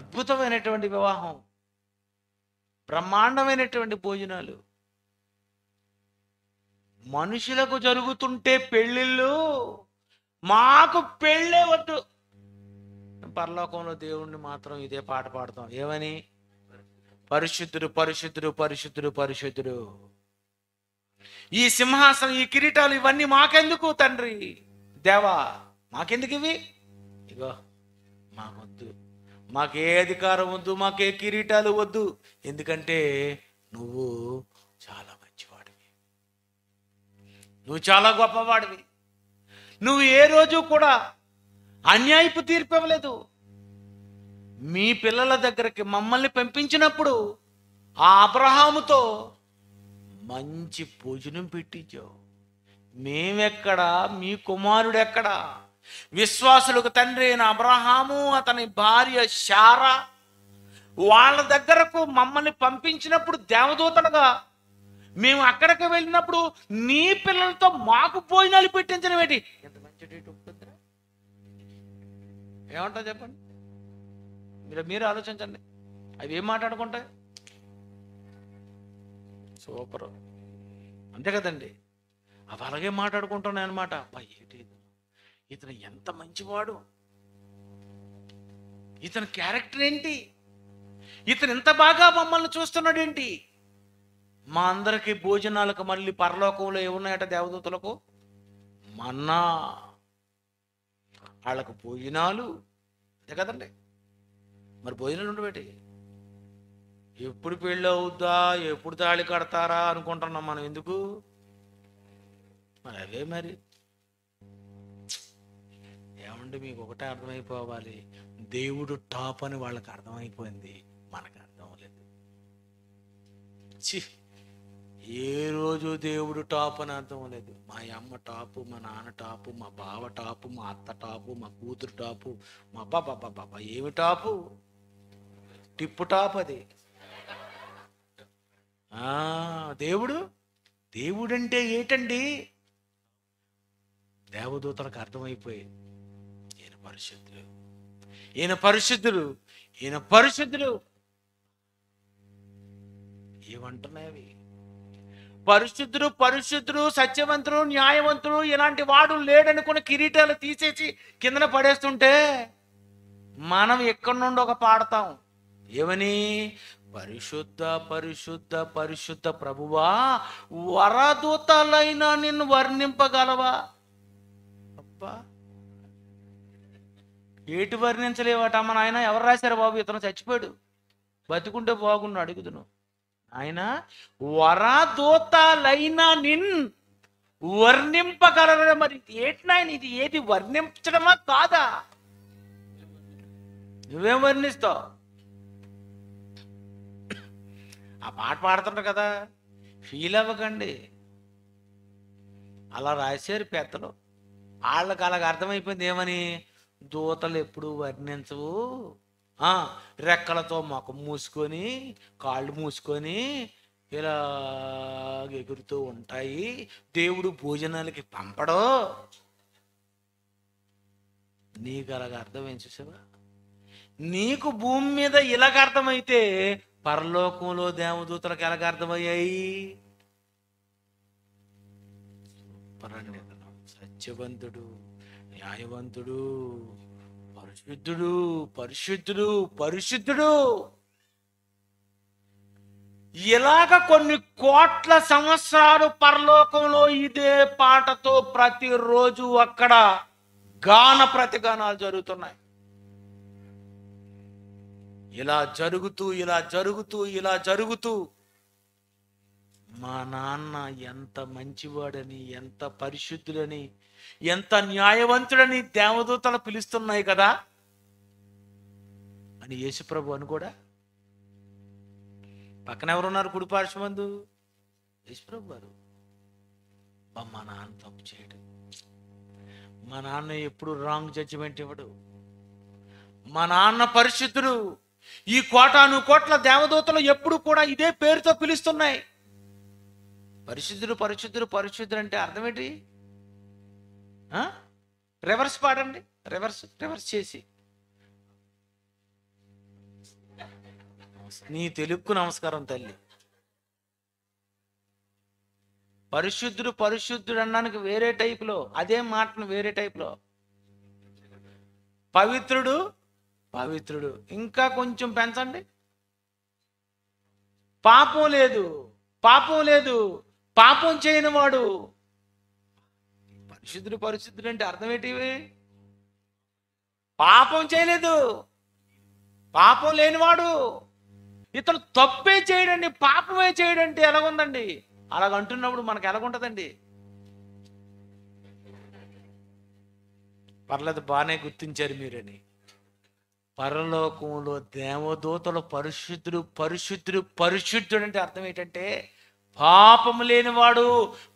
అద్భుతమైనటువంటి వివాహం బ్రహ్మాండమైనటువంటి భోజనాలు మనుషులకు జరుగుతుంటే పెళ్ళిళ్ళు మాకు పెళ్ళే వద్దు పరలోకంలో దేవుణ్ణి మాత్రం ఇదే పాట పాడతాం ఏమని పరిశుద్ధుడు పరిశుద్ధుడు పరిశుద్ధుడు పరిశుద్ధుడు ఈ సింహాసనం ఈ కిరీటాలు ఇవన్నీ మాకెందుకు తండ్రి దేవా మాకెందుకు ఇవి ఇగో మాకొద్దు మాకే అధికారం వద్దు మాకే కిరీటాలు వద్దు ఎందుకంటే నువ్వు చాలా మంచివాడివి నువ్వు చాలా గొప్పవాడివి నువ్వు ఏ రోజు కూడా అన్యాయపు తీర్పు ఇవ్వలేదు మీ పిల్లల దగ్గరకి మమ్మల్ని పంపించినప్పుడు ఆ అబ్రహాముతో మంచి భోజనం పెట్టించావు మేమెక్కడా మీ కుమారుడు ఎక్కడా విశ్వాసులకు తండ్రి అయిన అబ్రహాము అతని భార్య శారా వాళ్ళ దగ్గరకు మమ్మల్ని పంపించినప్పుడు దేవదూతలుగా మేము అక్కడికి వెళ్ళినప్పుడు నీ పిల్లలతో మాకు భోజనాలు పెట్టించడం ఏంటి ఎంత మంచి డేట్ ఏమంటా చెప్పండి మీరు మీరు ఆలోచించండి అవి ఏం మాట్లాడుకుంటాయి సూపర్ అంతే కదండి అవి అలాగే మాట్లాడుకుంటున్నాయి అనమాట అబ్బాయి ఏంటి ఇతను ఎంత మంచివాడు ఇతని క్యారెక్టర్ ఏంటి ఇతను ఎంత బాగా మమ్మల్ని చూస్తున్నాడు ఏంటి మా అందరికి భోజనాలకు మళ్ళీ పరలోకంలో ఏమున్నాయట దేవదూతలకు మన్నా వాళ్ళకు భోజనాలు అంతే కదండి మరి భోజనాలు ఉండబెట్టి ఎప్పుడు పెళ్ళి అవుద్దా ఎప్పుడు తాళి కడతారా అనుకుంటున్నాం మనం ఎందుకు మరి అవే మరి ఏమంటే మీకు ఒకటే అర్థమైపోవాలి దేవుడు టాప్ అని వాళ్ళకి అర్థమైపోయింది మనకు అర్థం లేదు చి ఏ రోజు దేవుడు టాప్ అని అర్థం లేదు మా అమ్మ టాపు మా నాన్న టాపు మా బావ టాపు మా అత్త టాపు మా కూతురు టాపు మా బాబా బాబా ఏమి టాపు టిప్పు టాప్ అది దేవుడు దేవుడంటే ఏటండి దేవదూతలకు అర్థమైపోయాయి ఈయన పరిశుద్ధులు ఈయన పరిశుద్ధులు ఈయన పరిశుద్ధులు ఏమంటున్నాయి పరిశుద్ధులు పరిశుద్ధులు సత్యవంతులు సత్యవంతుడు న్యాయవంతుడు ఇలాంటి వాడు లేడనుకున్న కిరీటాలు తీసేసి కిందన పడేస్తుంటే మనం ఎక్కడి నుండి ఒక పాడతాం ఏమని పరిశుద్ధ పరిశుద్ధ పరిశుద్ధ ప్రభువా వరదూతలైనా నిన్ను వర్ణింపగలవా అబ్బా ఏటి వర్ణించలేవట మన ఆయన ఎవరు రాశారు బాబు ఇతను చచ్చిపోయాడు బతికుంటే బాగుండు అడుగుదును ఆయన వరదూతలైన నిన్ వర్ణింపగలరా మరి ఏటి నాయన ఇది ఏది వర్ణించడమా కాదా నువ్వేం వర్ణిస్తావు ఆ పాట పాడుతుంటారు కదా ఫీల్ అవ్వకండి అలా రాశారు పెద్దలు వాళ్ళకి అలాగ అర్థమైపోయింది ఏమని దూతలు ఎప్పుడు వర్ణించవు రెక్కలతో ముఖం మూసుకొని కాళ్ళు మూసుకొని ఇలా ఎగురుతూ ఉంటాయి దేవుడు భోజనాలకి పంపడు నీకు అలాగ అర్థమైంది చూసావా నీకు భూమి మీద ఇలాగ అర్థమైతే పరలోకంలో దేవదూతలకు ఎలాగ అర్థమయ్యాయి సత్యవంతుడు న్యాయవంతుడు పరిశుద్ధుడు పరిశుద్ధుడు పరిశుద్ధుడు ఇలాగ కొన్ని కోట్ల సంవత్సరాలు పరలోకంలో ఇదే పాటతో ప్రతిరోజు అక్కడ గాన ప్రతిగానాలు జరుగుతున్నాయి ఇలా జరుగుతూ ఇలా జరుగుతూ ఇలా జరుగుతూ మా నాన్న ఎంత మంచివాడని ఎంత పరిశుద్ధుడని ఎంత న్యాయవంతుడని దేవదూతలు పిలుస్తున్నాయి కదా అని యేసుప్రభు అని కూడా పక్కన ఎవరున్నారు కుడి పార్శ్వందు యేసుప్రభు గారు మా నాన్న తప్పు చేయడు మా నాన్న ఎప్పుడు రాంగ్ జడ్జిమెంట్ ఇవ్వడు మా నాన్న పరిశుద్ధుడు ఈ కోటాను కోట్ల దేవదూతలు ఎప్పుడు కూడా ఇదే పేరుతో పిలుస్తున్నాయి పరిశుద్ధుడు పరిశుద్ధుడు పరిశుద్ధుడు అంటే అర్థం ఏంటి రివర్స్ పాడండి రివర్స్ రివర్స్ చేసి నీ తెలుగుకు నమస్కారం తల్లి పరిశుద్ధుడు పరిశుద్ధుడు అనడానికి వేరే టైపులో అదే మాటను వేరే టైపులో పవిత్రుడు పవిత్రుడు ఇంకా కొంచెం పెంచండి పాపం లేదు పాపం లేదు పాపం చేయనివాడు విశుద్ధుడు పరిశుద్ధుడు అంటే అర్థం ఏంటివి పాపం చేయలేదు పాపం లేనివాడు ఇతను తప్పే చేయడండి పాపమే చేయడంటే ఎలాగుందండి అలాగంటున్నప్పుడు మనకు ఎలాగుంటుందండి పర్లేదు బాగానే గుర్తించారు మీరని పరలోకంలో దేవదూతలు పరిశుద్ధుడు పరిశుద్ధుడు పరిశుద్ధుడు అంటే అర్థం ఏంటంటే పాపము లేనివాడు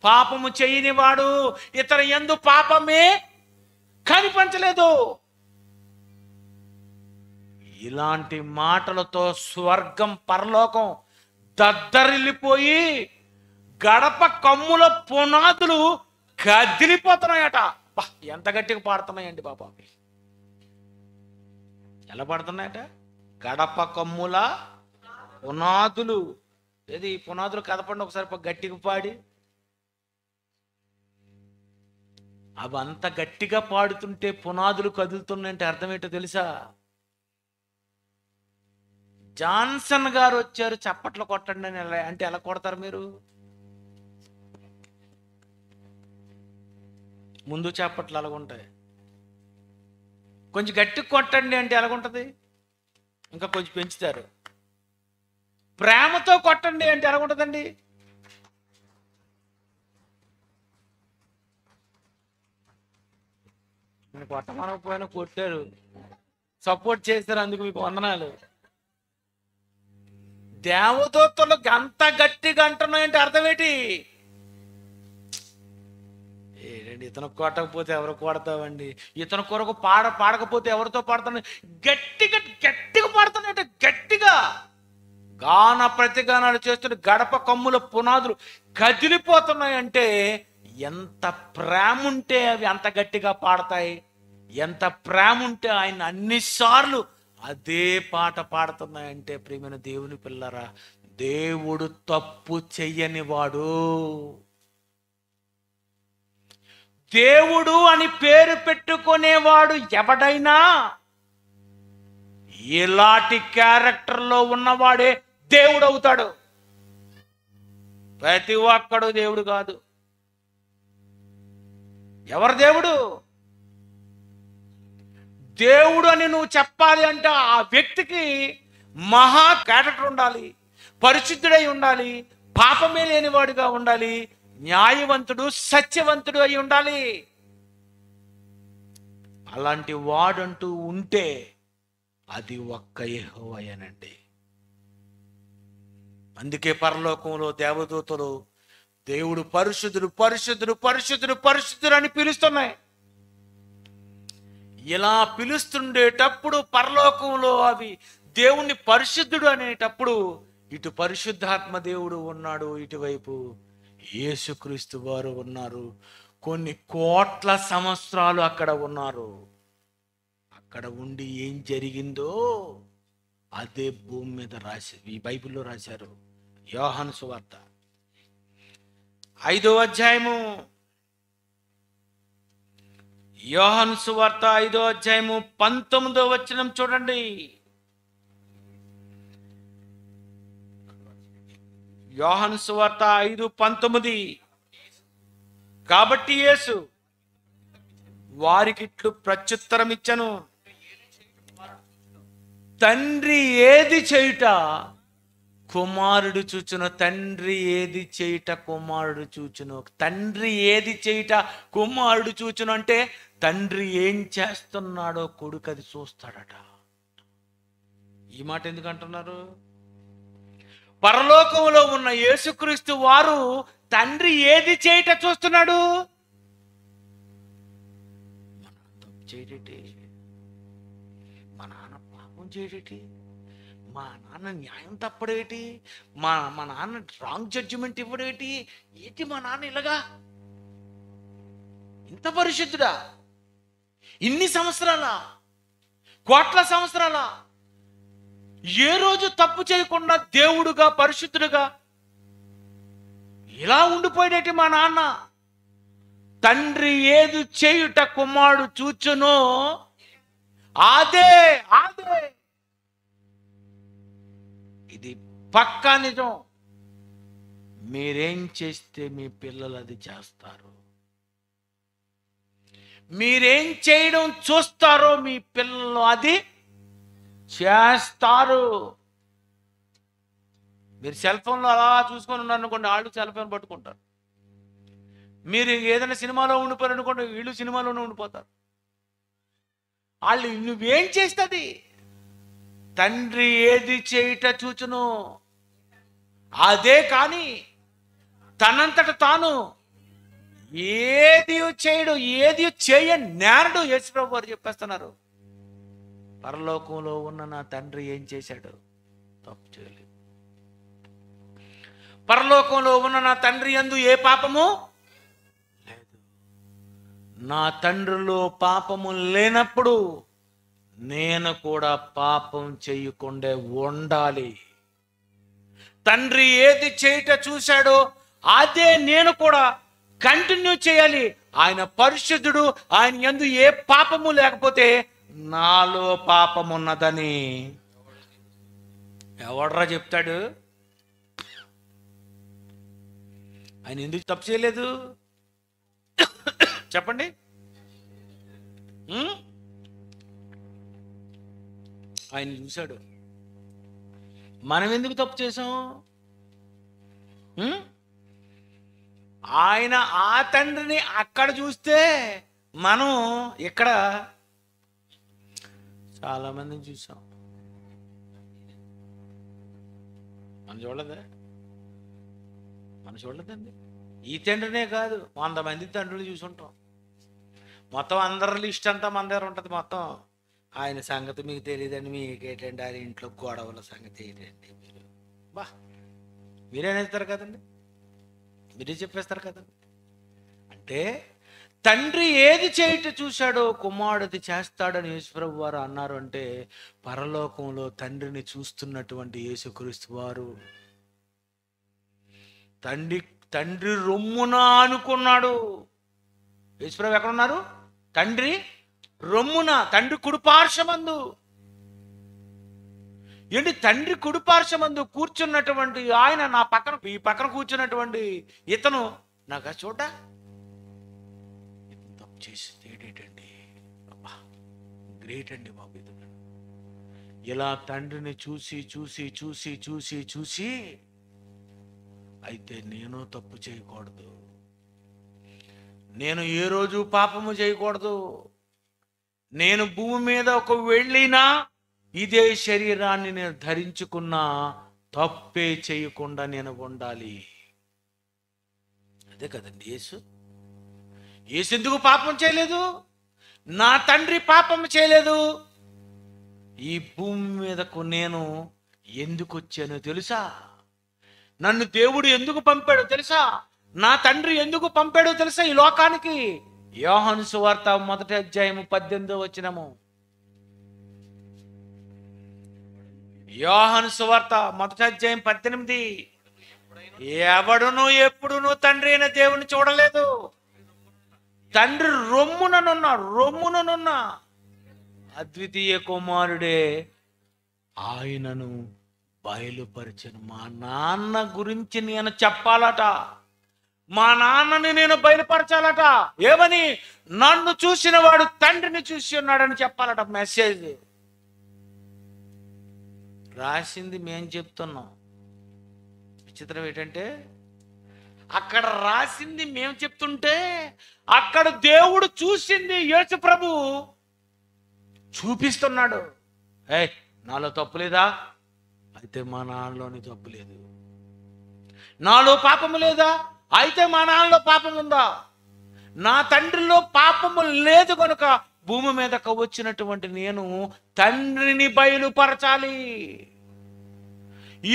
పాపము చేయనివాడు ఇతర ఎందు పాపమే కనిపించలేదు ఇలాంటి మాటలతో స్వర్గం పరలోకం దద్దరిల్లిపోయి గడప కమ్ముల పునాదులు కదిలిపోతున్నాయట ఎంత గట్టిగా పాడుతున్నాయండి బాబా ఎలా పడుతున్నాయట గడప కమ్ముల పునాదులు ఏది పునాదులు కదపండి ఒకసారి గట్టిగా పాడి అవి అంత గట్టిగా పాడుతుంటే పునాదులు కదులుతున్నాయంటే అర్థం ఏంటో తెలుసా జాన్సన్ గారు వచ్చారు చప్పట్లు కొట్టండి అని ఎలా అంటే ఎలా కొడతారు మీరు ముందు చప్పట్లు ఎలాగుంటాయి కొంచెం గట్టి కొట్టండి అంటే ఎలాగుంటుంది ఇంకా కొంచెం పెంచుతారు ప్రేమతో కొట్టండి అంటే ఎలాగుంటుందండి నేను కొట్టమనకపోయినా కొట్టారు సపోర్ట్ చేశారు అందుకు మీకు వందనాలు దేవదూతలు అంత గట్టిగా అంటున్నాయంటే అర్థం ఏంటి ఏంటండి ఇతను కొట్టకపోతే ఎవరు కొడతావండి ఇతను కొరకు పాడ పాడకపోతే ఎవరితో పాడతాను గట్టిగా గట్టిగా పాడుతున్నాయంటే గట్టిగా గాన ప్రతిగానాలు చేస్తున్న గడప కమ్ముల పునాదులు కదిలిపోతున్నాయంటే ఎంత ప్రేమ ఉంటే అవి అంత గట్టిగా పాడతాయి ఎంత ప్రేమ ఉంటే ఆయన అన్నిసార్లు అదే పాట పాడుతున్నాయంటే ప్రియమైన దేవుని పిల్లరా దేవుడు తప్పు వాడు దేవుడు అని పేరు పెట్టుకునేవాడు ఎవడైనా ఎలాంటి క్యారెక్టర్లో ఉన్నవాడే దేవుడు అవుతాడు ప్రతి ఒక్కడు దేవుడు కాదు ఎవరు దేవుడు దేవుడు అని నువ్వు చెప్పాలి అంటే ఆ వ్యక్తికి మహా క్యారెక్టర్ ఉండాలి పరిశుద్ధుడై ఉండాలి పాపమే లేనివాడుగా ఉండాలి న్యాయవంతుడు సత్యవంతుడు అయి ఉండాలి అలాంటి వాడంటూ ఉంటే అది ఒక్క ఏహోవయ్యనండి అందుకే పరలోకంలో దేవదూతలు దేవుడు పరిశుద్ధుడు పరిశుద్ధుడు పరిశుద్ధుడు పరిశుద్ధుడు అని పిలుస్తున్నాయి ఇలా పిలుస్తుండేటప్పుడు పరలోకంలో అవి దేవుణ్ణి పరిశుద్ధుడు అనేటప్పుడు ఇటు పరిశుద్ధాత్మ దేవుడు ఉన్నాడు ఇటువైపు యేసుక్రీస్తు వారు ఉన్నారు కొన్ని కోట్ల సంవత్సరాలు అక్కడ ఉన్నారు అక్కడ ఉండి ఏం జరిగిందో అదే భూమి మీద రాసి ఈ బైబిల్లో రాశారు యోహన్ సువార్త ఐదో అధ్యాయము యోహన్ సువార్త ఐదో అధ్యాయము పంతొమ్మిదో వచ్చినం చూడండి యోహన్ సువార్త ఐదు పంతొమ్మిది కాబట్టి యేసు వారికిట్లు ప్రత్యుత్తరం ఇచ్చను తండ్రి ఏది చేయుట కుమారుడు చూచును తండ్రి ఏది చేయుట కుమారుడు చూచును తండ్రి ఏది చేయుట కుమారుడు చూచును అంటే తండ్రి ఏం చేస్తున్నాడో కొడుకు అది చూస్తాడట ఈ మాట ఎందుకు అంటున్నారు పరలోకంలో ఉన్న యేసుక్రీస్తు వారు తండ్రి ఏది చేయట చూస్తున్నాడు మన మన పాపం చేయటేటి మా నాన్న న్యాయం తప్పడేటి మా మా నాన్న రాంగ్ జడ్జిమెంట్ ఇవ్వడేటి ఏంటి మా నాన్న ఇలాగా ఇంత పరిశుద్ధుడా ఇన్ని సంవత్సరాల కోట్ల సంవత్సరాల ఏ రోజు తప్పు చేయకుండా దేవుడుగా పరిశుద్ధుడుగా ఇలా ఉండిపోయినట్టు మా నాన్న తండ్రి ఏది చేయుట కుమారుడు చూచునో అదే అదే ఇది పక్కా నిజం మీరేం చేస్తే మీ పిల్లలు అది చేస్తారు మీరేం చేయడం చూస్తారో మీ పిల్లలు అది చేస్తారు మీరు సెల్ ఫోన్లో అలా చూసుకొని ఉన్నారనుకోండి వాళ్ళు సెల్ ఫోన్ పట్టుకుంటారు మీరు ఏదైనా సినిమాలో అనుకోండి వీళ్ళు సినిమాలోనే ఉండిపోతారు వాళ్ళు నువ్వేం చేస్తుంది తండ్రి ఏది చేయుట చూచును అదే కానీ తనంతట తాను ఏది చేయడు ఏది చేయ నేరడు యేసుప్రభు వారు చెప్పేస్తున్నారు పరలోకంలో ఉన్న నా తండ్రి ఏం చేశాడు తప్పు చేయలేదు పరలోకంలో ఉన్న నా తండ్రి ఎందు ఏ పాపము లేదు నా తండ్రిలో పాపము లేనప్పుడు నేను కూడా పాపం చేయకుండా ఉండాలి తండ్రి ఏది చేయట చూశాడో అదే నేను కూడా కంటిన్యూ చేయాలి ఆయన పరిశుద్ధుడు ఆయన ఎందు ఏ పాపము లేకపోతే నాలో పాపం ఉన్నదని ఎవడరా చెప్తాడు ఆయన ఎందుకు తప్పు చేయలేదు చెప్పండి ఆయన చూశాడు మనం ఎందుకు తప్పు చేసాం ఆయన ఆ తండ్రిని అక్కడ చూస్తే మనం ఇక్కడ చాలామందిని చూసాం మనం చూడలేదా మనం చూడలేదండి ఈ తండ్రినే కాదు వంద మంది తండ్రులు చూసుంటాం మొత్తం అందరి లిస్ట్ అంతా మన దగ్గర ఉంటుంది మొత్తం ఆయన సంగతి మీకు తెలియదండి మీకేటండి ఆయన ఇంట్లో గొడవల సంగతి ఏంటండి మీరు బా మీరేనేస్తారు కదండి మీరే చెప్పేస్తారు కదండి అంటే తండ్రి ఏది చేయట చూశాడో కుమారుడిది చేస్తాడని యేసుప్రభు వారు అన్నారు అంటే పరలోకంలో తండ్రిని చూస్తున్నటువంటి యేసుక్రీస్తు వారు తండ్రి తండ్రి రొమ్మున అనుకున్నాడు యేసుప్రభు ఎక్కడున్నారు తండ్రి రొమ్మున తండ్రి కుడుపార్శమందు ఏంటి తండ్రి కుడుపార్శమందు కూర్చున్నటువంటి ఆయన నా పక్కన ఈ పక్కన కూర్చున్నటువంటి ఇతను నాకు చూడ తప్పు చేసి తేడేటండి గ్రేట్ అండి బాబు ఇతను ఇలా తండ్రిని చూసి చూసి చూసి చూసి చూసి అయితే నేను తప్పు చేయకూడదు నేను ఏ రోజు పాపము చేయకూడదు నేను భూమి మీద ఒక వెళ్ళినా ఇదే శరీరాన్ని నేను ధరించుకున్నా తప్పే చేయకుండా నేను ఉండాలి అదే కదండి యేసు యేసు ఎందుకు పాపం చేయలేదు నా తండ్రి పాపం చేయలేదు ఈ భూమి మీదకు నేను ఎందుకు వచ్చానో తెలుసా నన్ను దేవుడు ఎందుకు పంపాడో తెలుసా నా తండ్రి ఎందుకు పంపాడో తెలుసా ఈ లోకానికి యోహను సువార్త మొదటి అధ్యాయము పద్దెనిమిది వచ్చినము యోహను సువార్త మొదటి అధ్యాయం పద్దెనిమిది ఎవడును ఎప్పుడును తండ్రి అయిన దేవుని చూడలేదు తండ్రి రొమ్మునన్నా రొమ్మునన్నా అద్వితీయ కుమారుడే ఆయనను బయలుపరిచను మా నాన్న గురించి నేను చెప్పాలట మా నాన్నని నేను బయలుపరచాలట ఏమని నన్ను చూసిన వాడు తండ్రిని చూసి ఉన్నాడని చెప్పాలట మెసేజ్ రాసింది మేం చెప్తున్నాం విచిత్రం ఏంటంటే అక్కడ రాసింది మేము చెప్తుంటే అక్కడ దేవుడు చూసింది యేసు ప్రభు చూపిస్తున్నాడు ఏ నాలో తప్పు లేదా అయితే మా నాన్నలోని తప్పు లేదు నాలో పాపము లేదా అయితే మా నాన్నలో పాపం ఉందా నా తండ్రిలో పాపము లేదు కనుక భూమి మీదకు వచ్చినటువంటి నేను తండ్రిని బయలుపరచాలి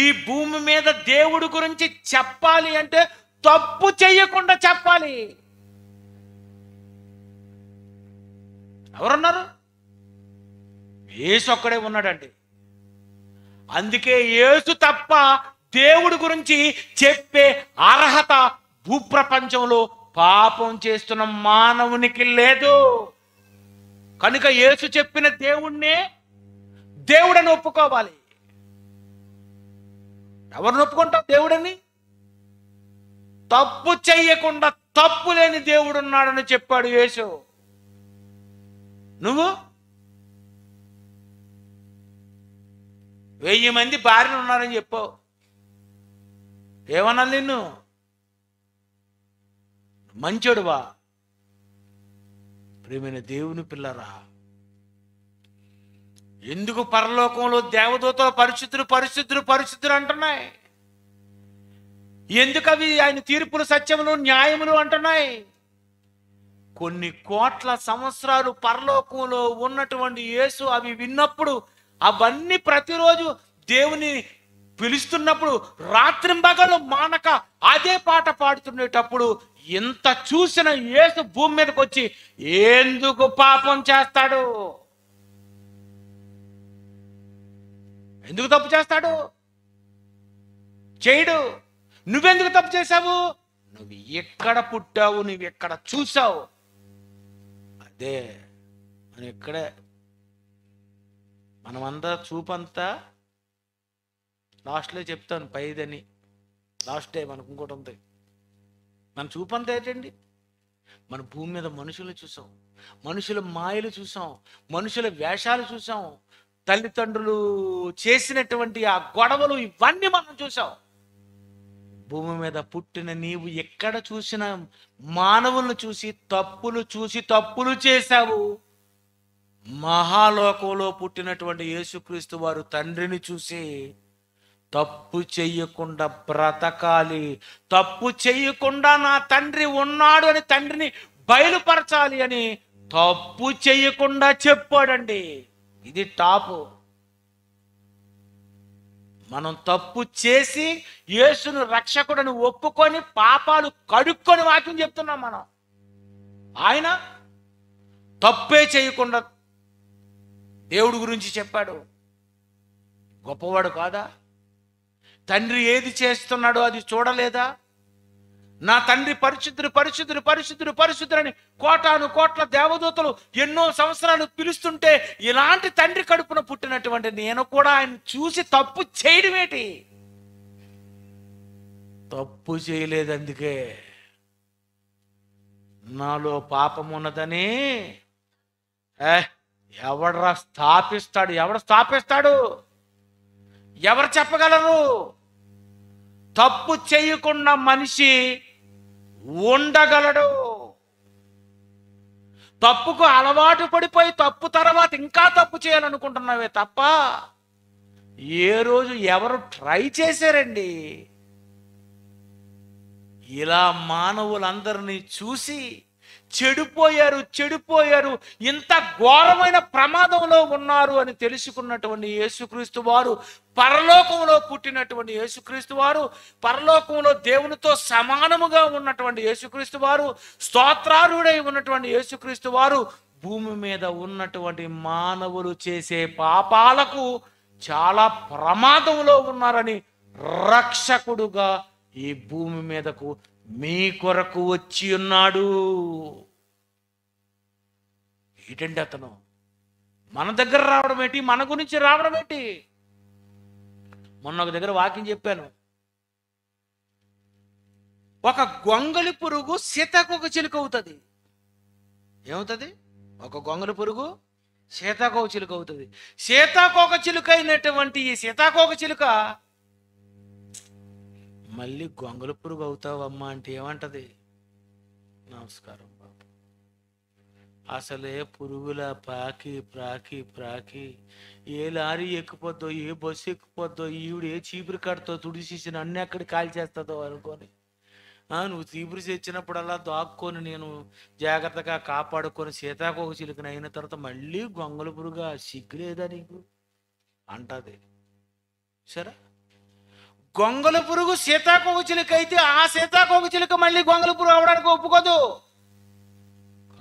ఈ భూమి మీద దేవుడు గురించి చెప్పాలి అంటే తప్పు చేయకుండా చెప్పాలి ఎవరున్నారు యేసు ఒక్కడే ఉన్నాడండి అందుకే ఏసు తప్ప దేవుడు గురించి చెప్పే అర్హత భూప్రపంచంలో పాపం చేస్తున్న మానవునికి లేదు కనుక యేసు చెప్పిన దేవుణ్ణే దేవుడని ఒప్పుకోవాలి ఎవరిని ఒప్పుకుంటావు దేవుడని తప్పు చెయ్యకుండా తప్పు లేని దేవుడు ఉన్నాడని చెప్పాడు యేసు నువ్వు వెయ్యి మంది భార్యలు ఉన్నారని చెప్పావు ఏమన్నా నిన్ను మంచోడువా ప్రేమైన దేవుని పిల్లరా ఎందుకు పరలోకంలో దేవదూతలు పరిశుద్ధులు పరిశుద్ధులు పరిశుద్ధులు అంటున్నాయి ఎందుకు అవి ఆయన తీర్పులు సత్యములు న్యాయములు అంటున్నాయి కొన్ని కోట్ల సంవత్సరాలు పరలోకంలో ఉన్నటువంటి యేసు అవి విన్నప్పుడు అవన్నీ ప్రతిరోజు దేవుని పిలుస్తున్నప్పుడు రాత్రింబగలు మానక అదే పాట పాడుతుండేటప్పుడు ఇంత చూసిన ఏసు భూమి మీదకి వచ్చి ఎందుకు పాపం చేస్తాడు ఎందుకు తప్పు చేస్తాడు చేయడు నువ్వెందుకు తప్పు చేశావు నువ్వు ఎక్కడ పుట్టావు నువ్వు ఎక్కడ చూసావు అదే మనం ఎక్కడే మనమంతా చూపంతా లాస్ట్లో చెప్తాను పైదని లాస్ట్ టైం మనకు ఇంకోటి ఉంది మన చూపంతా ఏంటండి మన భూమి మీద మనుషులు చూసాం మనుషుల మాయలు చూసాం మనుషుల వేషాలు చూసాం తల్లిదండ్రులు చేసినటువంటి ఆ గొడవలు ఇవన్నీ మనం చూసాం భూమి మీద పుట్టిన నీవు ఎక్కడ చూసిన మానవులను చూసి తప్పులు చూసి తప్పులు చేశావు మహాలోకంలో పుట్టినటువంటి యేసుక్రీస్తు వారు తండ్రిని చూసి తప్పు చేయకుండా బ్రతకాలి తప్పు చేయకుండా నా తండ్రి ఉన్నాడు అని తండ్రిని బయలుపరచాలి అని తప్పు చేయకుండా చెప్పాడండి ఇది టాపు మనం తప్పు చేసి యేసును రక్షకుడని ఒప్పుకొని పాపాలు కడుక్కొని వాక్యం చెప్తున్నాం మనం ఆయన తప్పే చేయకుండా దేవుడి గురించి చెప్పాడు గొప్పవాడు కాదా తండ్రి ఏది చేస్తున్నాడో అది చూడలేదా నా తండ్రి పరిశుద్ధుడు పరిశుద్ధుడు పరిశుద్ధుడు పరిశుద్ధుడని కోటాను కోట్ల దేవదూతలు ఎన్నో సంవత్సరాలు పిలుస్తుంటే ఇలాంటి తండ్రి కడుపున పుట్టినటువంటి నేను కూడా ఆయన చూసి తప్పు చేయడమేటి తప్పు చేయలేదు అందుకే నాలో పాపం ఉన్నదని ఎవడరా స్థాపిస్తాడు ఎవడు స్థాపిస్తాడు ఎవరు చెప్పగలరు తప్పు చేయకుండా మనిషి ఉండగలడు తప్పుకు అలవాటు పడిపోయి తప్పు తర్వాత ఇంకా తప్పు చేయాలనుకుంటున్నావే తప్ప ఏ రోజు ఎవరు ట్రై చేశారండి ఇలా మానవులందరినీ చూసి చెడిపోయారు చెడిపోయారు ఇంత ఘోరమైన ప్రమాదంలో ఉన్నారు అని తెలుసుకున్నటువంటి యేసుక్రీస్తు వారు పరలోకంలో పుట్టినటువంటి యేసుక్రీస్తు వారు పరలోకంలో దేవునితో సమానముగా ఉన్నటువంటి యేసుక్రీస్తు వారు స్తోత్రారుడై ఉన్నటువంటి యేసుక్రీస్తు వారు భూమి మీద ఉన్నటువంటి మానవులు చేసే పాపాలకు చాలా ప్రమాదంలో ఉన్నారని రక్షకుడుగా ఈ భూమి మీదకు మీ కొరకు వచ్చి ఉన్నాడు ఏంటండి అతను మన దగ్గర రావడం ఏంటి మన గురించి రావడం ఏంటి మొన్న ఒక దగ్గర వాకింగ్ చెప్పాను ఒక గొంగలి పురుగు సీతాకోక చిలుక అవుతుంది ఏమవుతుంది ఒక గొంగలి పురుగు సీతాకోక చిలుక అవుతుంది సీతాకోక చిలుక అయినటువంటి ఈ సీతాకోక చిలుక మళ్ళీ గొంగల పురుగు అవుతావమ్మా అంటే ఏమంటది నమస్కారం బాబు అసలే పురుగుల పాకి ప్రాకి ప్రాకి ఏ లారీ ఎక్కిపోద్దో ఏ బస్సు ఎక్కిపోద్దో ఈవిడ ఏ చీపురు కడతో తుడిసి నన్ను ఎక్కడ కాల్ చేస్తుందో అనుకొని నువ్వు తీపురు తెచ్చినప్పుడల్లా దాక్కొని నేను జాగ్రత్తగా కాపాడుకొని సీతాకోక చిలుకని అయిన తర్వాత మళ్ళీ గొంగల పురుగు సిగ్గులేదా నీకు అంటది సరే గొంగల పురుగు సీతాకోక చిలుక అయితే ఆ సీతాకోక చిలుక మళ్ళీ గొంగల పురుగు అవడానికి ఒప్పుకోదు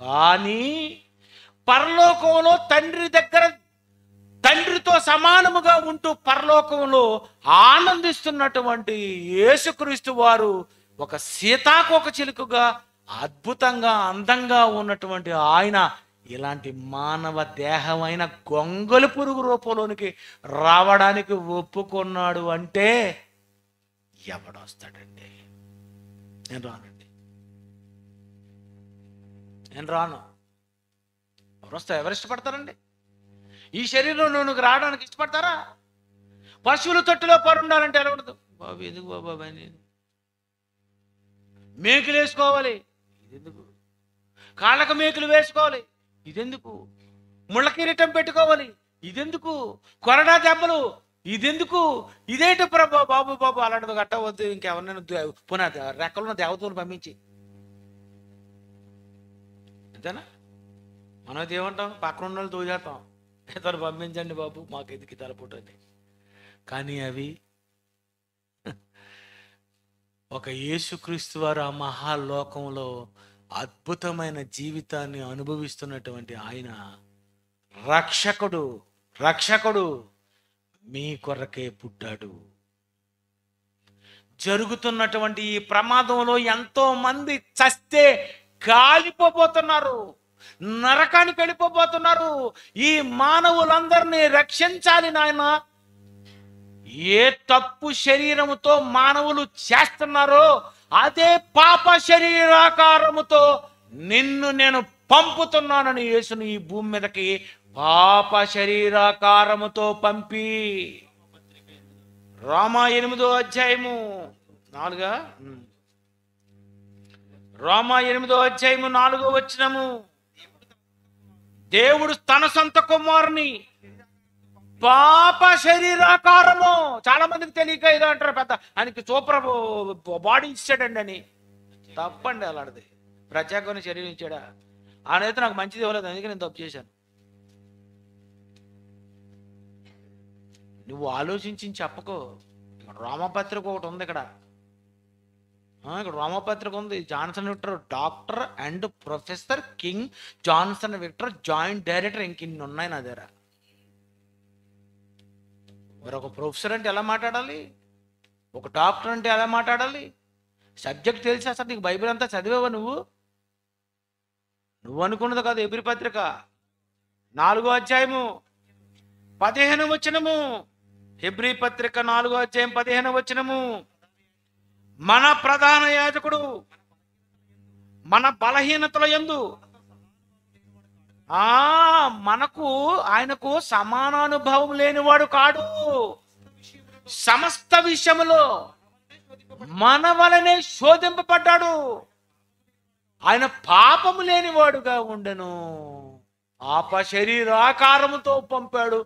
కానీ పరలోకంలో తండ్రి దగ్గర తండ్రితో సమానముగా ఉంటూ పరలోకంలో ఆనందిస్తున్నటువంటి యేసుక్రీస్తు వారు ఒక సీతాకోక చిలుకగా అద్భుతంగా అందంగా ఉన్నటువంటి ఆయన ఇలాంటి మానవ దేహమైన గొంగలు పురుగు రూపంలోనికి రావడానికి ఒప్పుకున్నాడు అంటే ఎవడొస్తాడండి నేను రానండి నేను రాను ఎవరు వస్తా ఎవరు ఇష్టపడతారండి ఈ శరీరంలో నువ్వు రావడానికి ఇష్టపడతారా పశువుల తొట్టులో పరుండాలంటే ఎలవడదు బాబు ఎందుకు బాబా అని మేకులు వేసుకోవాలి ఇదెందుకు కాళ్ళకు మేకులు వేసుకోవాలి ఇదెందుకు ముళ్ళ కిరీటం పెట్టుకోవాలి ఇదెందుకు కొరడా దెబ్బలు ఇదెందుకు ఇదేంటి ప్రభా బాబు బాబు అలాంటిది కట్టవద్దు ఇంకెవరినైనా పునా రెక్కలున్న దేవతలు పంపించి అంతేనా మనం ఏమంటాం పక్కన ఉన్న వాళ్ళు తోజేస్తాం ఇతను పంపించండి బాబు మాకు ఎదికి తలపోటండి కానీ అవి ఒక యేసుక్రీస్తు వారు ఆ మహాలోకంలో అద్భుతమైన జీవితాన్ని అనుభవిస్తున్నటువంటి ఆయన రక్షకుడు రక్షకుడు మీ కొరకే పుట్టాడు జరుగుతున్నటువంటి ఈ ప్రమాదంలో ఎంతో మంది చస్తే కాలిపోబోతున్నారు నరకానికి వెళ్ళిపోబోతున్నారు ఈ మానవులందరినీ రక్షించాలి నాయన ఏ తప్పు శరీరముతో మానవులు చేస్తున్నారో అదే పాప శరీరాకారముతో నిన్ను నేను పంపుతున్నానని యేసుని ఈ భూమి మీదకి పాప శరీరాకారముతో పంపి రామ ఎనిమిదో అధ్యాయము నాలుగా రామ ఎనిమిదో అధ్యాయము నాలుగో వచ్చినము దేవుడు తన సొంత కుమారుని పాప శరీరాకారము చాలా మందికి తెలియక ఏదో అంటారు పెద్ద ఆయనకి సూపర్ బాడీ ఇచ్చాడండి అని తప్పండి అలాంటిది ప్రత్యేకమైన శరీరం ఇచ్చాడా ఆయన నాకు మంచిది ఇవ్వలేదు అందుకే నేను తప్పు చేశాను నువ్వు ఆలోచించి చెప్పకో రోమపత్రిక ఒకటి ఉంది ఇక్కడ ఇక్కడ రోమపత్రిక ఉంది Johnson Victor doctor and professor king Johnson Victor joint director ఇంక ఇన్ని ఉన్నాయి నా దగ్గర మరి ఒక ప్రొఫెసర్ అంటే ఎలా మాట్లాడాలి ఒక డాక్టర్ అంటే ఎలా మాట్లాడాలి సబ్జెక్ట్ తెలిసి అసలు నీకు బైబిల్ అంతా చదివేవా నువ్వు నువ్వు అనుకున్నది కాదు ఎబిరి పత్రిక నాలుగో అధ్యాయము పదిహేను వచ్చినము హెబ్రి పత్రిక నాలుగో అధ్యాయం పదిహేను వచ్చినము మన ప్రధాన యాజకుడు మన బలహీనతల ఎందు ఆ మనకు ఆయనకు సమానానుభవం లేనివాడు కాడు సమస్త విషయంలో మన వలనే శోధింపబడ్డాడు ఆయన పాపము లేనివాడుగా ఉండెను శరీరాకారముతో పంపాడు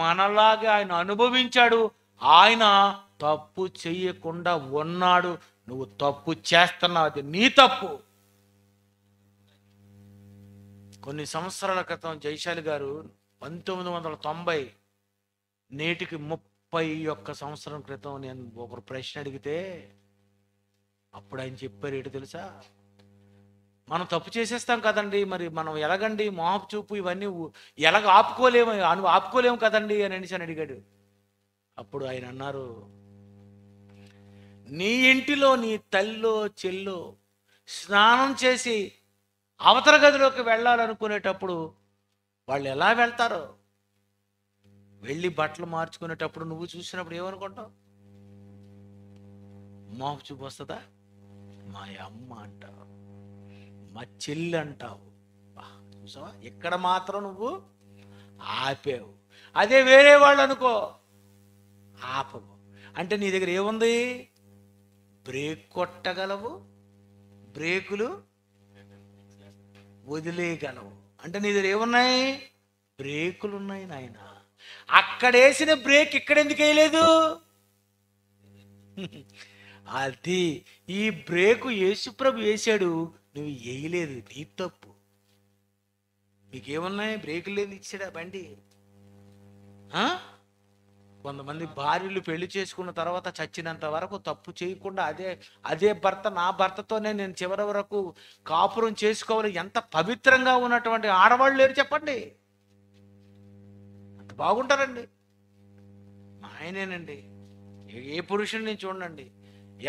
మనలాగే ఆయన అనుభవించాడు ఆయన తప్పు చేయకుండా ఉన్నాడు నువ్వు తప్పు చేస్తున్నావు అది నీ తప్పు కొన్ని సంవత్సరాల క్రితం జైశాలి గారు పంతొమ్మిది వందల తొంభై నేటికి ముప్పై ఒక్క సంవత్సరం క్రితం నేను ఒకరు ప్రశ్న అడిగితే అప్పుడు ఆయన చెప్పారు ఏంటి తెలుసా మనం తప్పు చేసేస్తాం కదండి మరి మనం ఎలాగండి మోహపు చూపు ఇవన్నీ ఎలాగ ఆపుకోలేము అను ఆపుకోలేము కదండి అని అని అడిగాడు అప్పుడు ఆయన అన్నారు నీ ఇంటిలో నీ తల్లిలో చెల్లో స్నానం చేసి అవతల గదిలోకి వెళ్ళాలనుకునేటప్పుడు వాళ్ళు ఎలా వెళ్తారో వెళ్ళి బట్టలు మార్చుకునేటప్పుడు నువ్వు చూసినప్పుడు ఏమనుకుంటావు మోహపు చూపు వస్తుందా మా అమ్మ అంటావు మా చెల్లి అంటావు చూసావా ఇక్కడ మాత్రం నువ్వు ఆపేవు అదే వేరే వాళ్ళు అనుకో ఆపవు అంటే నీ దగ్గర ఏముంది బ్రేక్ కొట్టగలవు బ్రేకులు వదిలేయగలవు అంటే నీ దగ్గర ఏమున్నాయి బ్రేకులు ఉన్నాయి నాయన అక్కడ వేసిన బ్రేక్ ఇక్కడ ఎందుకు వేయలేదు అది ఈ బ్రేకు యేసుప్రభు వేశాడు నువ్వు వేయలేదు నీ తప్పు నీకేమున్నాయి బ్రేకులు లేదు ఇచ్చాడా బండి కొంతమంది భార్యలు పెళ్లి చేసుకున్న తర్వాత చచ్చినంత వరకు తప్పు చేయకుండా అదే అదే భర్త నా భర్తతోనే నేను చివరి వరకు కాపురం చేసుకోవాలి ఎంత పవిత్రంగా ఉన్నటువంటి ఆడవాళ్ళు లేరు చెప్పండి అంత బాగుంటారండి ఆయనేనండి ఏ పురుషుడిని చూడండి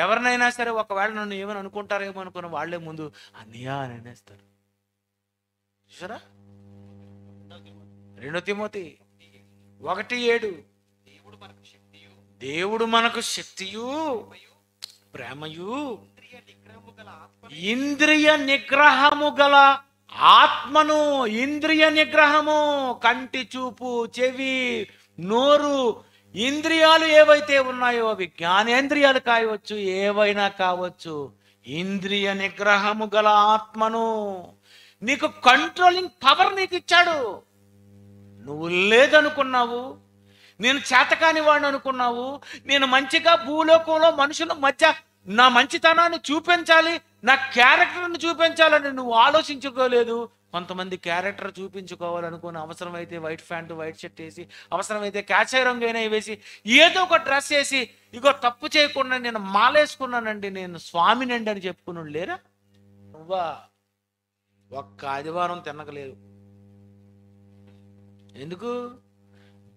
ఎవరినైనా సరే ఒకవేళ నన్ను ఏమని అనుకుంటారేమో అనుకున్న వాళ్ళే ముందు అన్నయ్య అని అనేస్తారు చూసారా రెండో తిమోతి ఒకటి ఏడు దేవుడు మనకు శక్తియు ప్రేమయు ఇంద్రియ నిగ్రహము గల ఆత్మను ఇంద్రియ నిగ్రహము కంటి చూపు చెవి నోరు ఇంద్రియాలు ఏవైతే ఉన్నాయో అవి జ్ఞానేంద్రియాలు కావచ్చు ఏవైనా కావచ్చు ఇంద్రియ నిగ్రహము గల ఆత్మను నీకు కంట్రోలింగ్ పవర్ నీకు ఇచ్చాడు నువ్వు లేదనుకున్నావు నేను చేతకాని వాడిని అనుకున్నావు నేను మంచిగా భూలోకంలో మనుషుల మధ్య నా మంచితనాన్ని చూపించాలి నా క్యారెక్టర్ని చూపించాలని నువ్వు ఆలోచించుకోలేదు కొంతమంది క్యారెక్టర్ చూపించుకోవాలనుకుని అవసరమైతే వైట్ ప్యాంటు వైట్ షర్ట్ వేసి అవసరమైతే క్యాచే రంగు అయినా వేసి ఏదో ఒక డ్రెస్ వేసి ఇగో తప్పు చేయకుండా నేను మాలేసుకున్నానండి నేను స్వామినండి అని చెప్పుకున్నాడు లేరా నువ్వా ఒక్క ఆదివారం తినకలేదు ఎందుకు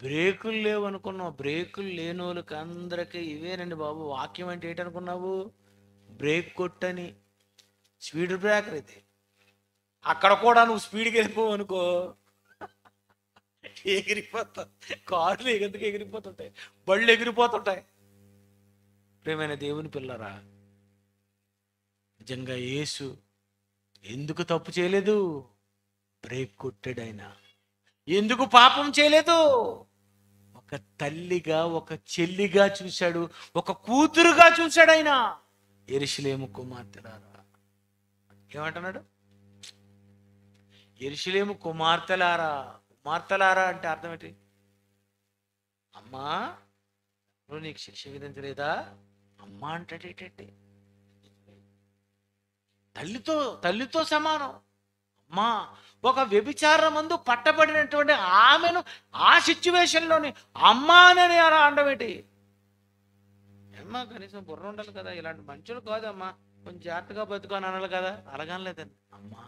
బ్రేకులు లేవు అనుకున్నావు బ్రేకులు లేని వాళ్ళకి అందరికీ ఇవేనండి బాబు వాక్యం అంటే ఏంటనుకున్నావు బ్రేక్ కొట్టని స్పీడ్ బ్రేకర్ అయితే అక్కడ కూడా నువ్వు స్పీడ్కి వెళ్ళిపోవు అనుకో ఎగిరిపోతా కార్లు ఎగందుకు ఎగిరిపోతుంటాయి బళ్ళు ఎగిరిపోతుంటాయి ప్రేమైన దేవుని పిల్లరా నిజంగా యేసు ఎందుకు తప్పు చేయలేదు బ్రేక్ కొట్టాడు ఎందుకు పాపం చేయలేదు ఒక తల్లిగా ఒక చెల్లిగా చూశాడు ఒక కూతురుగా చూశాడైనా ఆయన ఎరిశిలేము కుమార్తెరారా ఏమంటున్నాడు ఎరుసలేము కుమార్తెలారా కుమార్తెలారా అంటే అర్థం ఏంటి అమ్మా నువ్వు నీకు శిక్ష విధించలేదా అమ్మ అంటేటండి తల్లితో తల్లితో సమానం అమ్మా ఒక వ్యభిచారం ముందు పట్టబడినటువంటి ఆమెను ఆ సిచ్యువేషన్లోని అమ్మ అని అలా అండమేటి అమ్మ కనీసం బుర్ర ఉండాలి కదా ఇలాంటి మనుషులు కాదమ్మా కొంచెం జాగ్రత్తగా బతుకొని అనాలి కదా అలగనలేదండి అమ్మా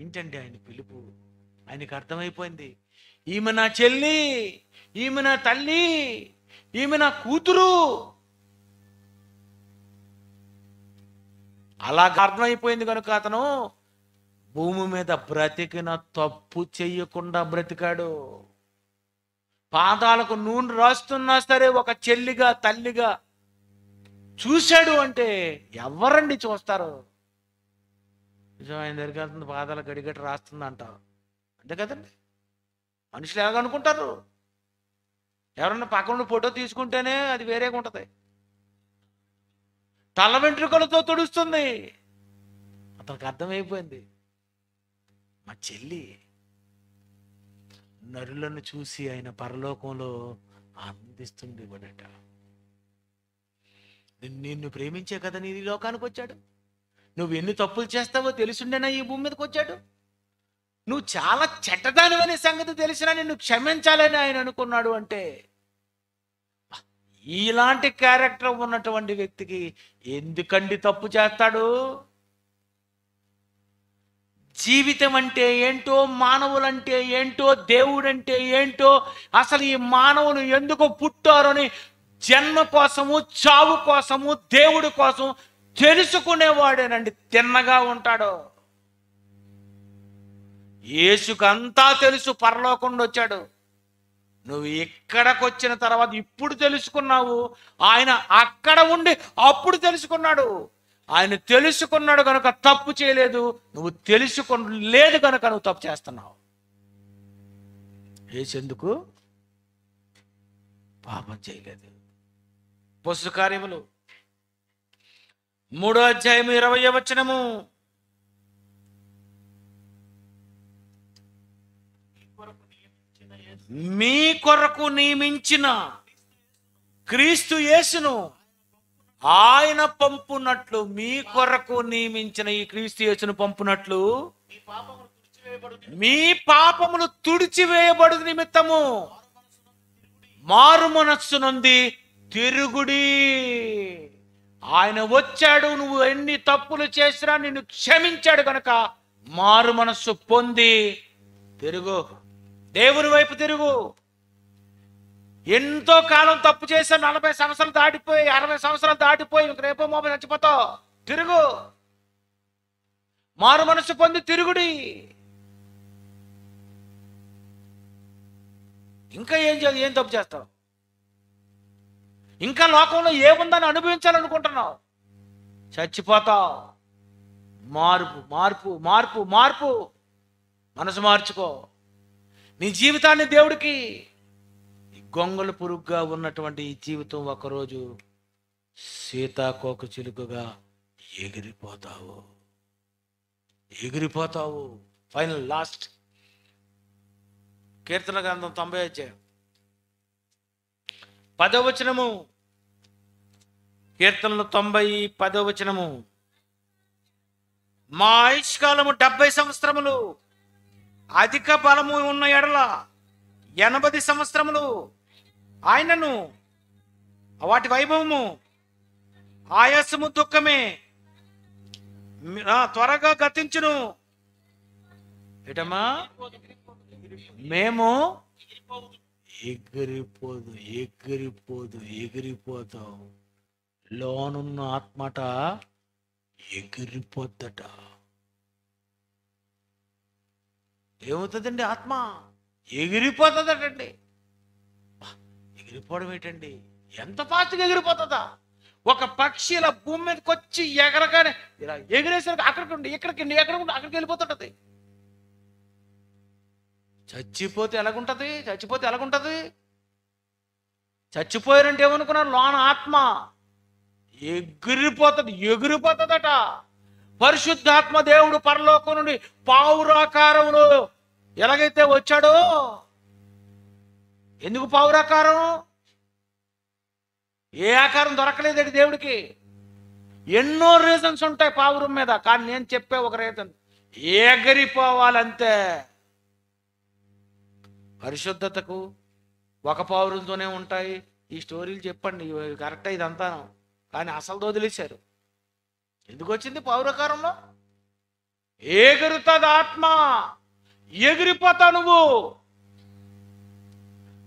ఏంటండి ఆయన పిలుపు ఆయనకు అర్థమైపోయింది ఈమె నా చెల్లి ఈమె నా తల్లి ఈమె నా కూతురు అలా అర్థమైపోయింది కనుక అతను భూమి మీద బ్రతికిన తప్పు చెయ్యకుండా బ్రతికాడు పాదాలకు నూనె రాస్తున్నా సరే ఒక చెల్లిగా తల్లిగా చూశాడు అంటే ఎవరండి చూస్తారు నిజం ఆయన దగ్గరికి వెళ్తుంది బాధల గడిగడి రాస్తుంది అంటారు అంతే కదండి మనుషులు ఎలాగనుకుంటారు ఎవరన్నా పక్కన ఫోటో తీసుకుంటేనే అది వేరేగా ఉంటుంది తల వెంట్రుకలతో తుడుస్తుంది అతనికి అర్థమైపోయింది మా చెల్లి నరులను చూసి ఆయన పరలోకంలో ఆనందిస్తుండేవాడట నిన్ను ప్రేమించే కదా నీ లోకానికి వచ్చాడు నువ్వు ఎన్ని తప్పులు చేస్తావో తెలుసుండేనా ఈ భూమి మీదకి వచ్చాడు నువ్వు చాలా అనే సంగతి తెలిసినా నిన్ను క్షమించాలని ఆయన అనుకున్నాడు అంటే ఇలాంటి క్యారెక్టర్ ఉన్నటువంటి వ్యక్తికి ఎందుకండి తప్పు చేస్తాడు జీవితం అంటే ఏంటో మానవులంటే ఏంటో దేవుడంటే ఏంటో అసలు ఈ మానవులు ఎందుకు పుట్టారని జన్మ కోసము చావు కోసము దేవుడి కోసం తెలుసుకునేవాడేనండి తిన్నగా ఉంటాడు ఏసుకంతా తెలుసు పరలోకుండా వచ్చాడు నువ్వు ఇక్కడకు వచ్చిన తర్వాత ఇప్పుడు తెలుసుకున్నావు ఆయన అక్కడ ఉండి అప్పుడు తెలుసుకున్నాడు ఆయన తెలుసుకున్నాడు కనుక తప్పు చేయలేదు నువ్వు తెలుసుకున్న లేదు కనుక నువ్వు తప్పు చేస్తున్నావు ఏసెందుకు పాపం చేయలేదు కార్యములు మూడో అధ్యాయం ఇరవై వచనము మీ కొరకు నియమించిన క్రీస్తు యేసును ఆయన పంపునట్లు మీ కొరకు నియమించిన ఈ క్రీస్తు యేసును పంపునట్లు మీ పాపములు తుడిచివేయబడు నిమిత్తము మారు మనస్సు నుండి తిరుగుడి ఆయన వచ్చాడు నువ్వు ఎన్ని తప్పులు చేసినా నిన్ను క్షమించాడు కనుక మారు మనస్సు పొంది తిరుగు దేవుని వైపు తిరుగు ఎంతో కాలం తప్పు చేసా నలభై సంవత్సరాలు దాటిపోయి అరవై సంవత్సరాలు దాటిపోయి రేపు మోప చచ్చిపోతావు తిరుగు మారు మనస్సు పొంది తిరుగుడి ఇంకా ఏం ఏం తప్పు చేస్తావు ఇంకా లోకంలో ఏముందని అనుభవించాలనుకుంటున్నావు చచ్చిపోతా మార్పు మార్పు మార్పు మార్పు మనసు మార్చుకో నీ జీవితాన్ని దేవుడికి గొంగల పురుగుగా ఉన్నటువంటి ఈ జీవితం ఒకరోజు సీతాకోక చిలుకగా ఎగిరిపోతావు ఎగిరిపోతావు ఫైనల్ లాస్ట్ కీర్తన గ్రంథం తొంభై అధ్యాయం పదవచనము కీర్తనలు తొంభై పదో వచనము మా ఆయుష్కాలము డెబ్బై సంవత్సరములు అధిక బలము ఉన్న ఎడల ఎనభై సంవత్సరములు ఆయనను వాటి వైభవము ఆయాసము దుఃఖమే త్వరగా గతించును ఏటమ్మా మేము ఎగిరిపోదు ఎగిరిపోదు ఎగిరిపోతాం లోనున్న ఆత్మట ఎగిరిపోద్దట ఏమవుతుందండి ఆత్మ ఎగిరిపోతుందటండి ఎగిరిపోవడం ఏంటండి ఎంత ఫాస్ట్గా ఎగిరిపోతుందా ఒక పక్షి ఇలా భూమి మీదకి వచ్చి ఎగరగానే ఇలా ఎగిరేసరికి అక్కడికి ఉండి ఇక్కడికి ఎక్కడికి ఉండి అక్కడికి వెళ్ళిపోతుంటది చచ్చిపోతే ఎలాగుంటది చచ్చిపోతే ఎలాగుంటది చచ్చిపోయారంటే ఏమనుకున్నారు లోన ఆత్మ ఎగిరిపోతుంది ఎగిరిపోతుందట పరిశుద్ధాత్మ దేవుడు పరలోకం నుండి పావురాకారంలో ఎలాగైతే వచ్చాడో ఎందుకు పావురాకారం ఏ ఆకారం దొరకలేదండి దేవుడికి ఎన్నో రీజన్స్ ఉంటాయి పావురం మీద కానీ నేను చెప్పే ఒక రీజన్ ఎగిరిపోవాలంతే పరిశుద్ధతకు ఒక పావురంతోనే ఉంటాయి ఈ స్టోరీలు చెప్పండి కరెక్టే అంతా కానీ అసలు వదిలేశారు ఎందుకు వచ్చింది పౌరకారంలో ఎగురుతుంది ఆత్మ ఎగిరిపోతా నువ్వు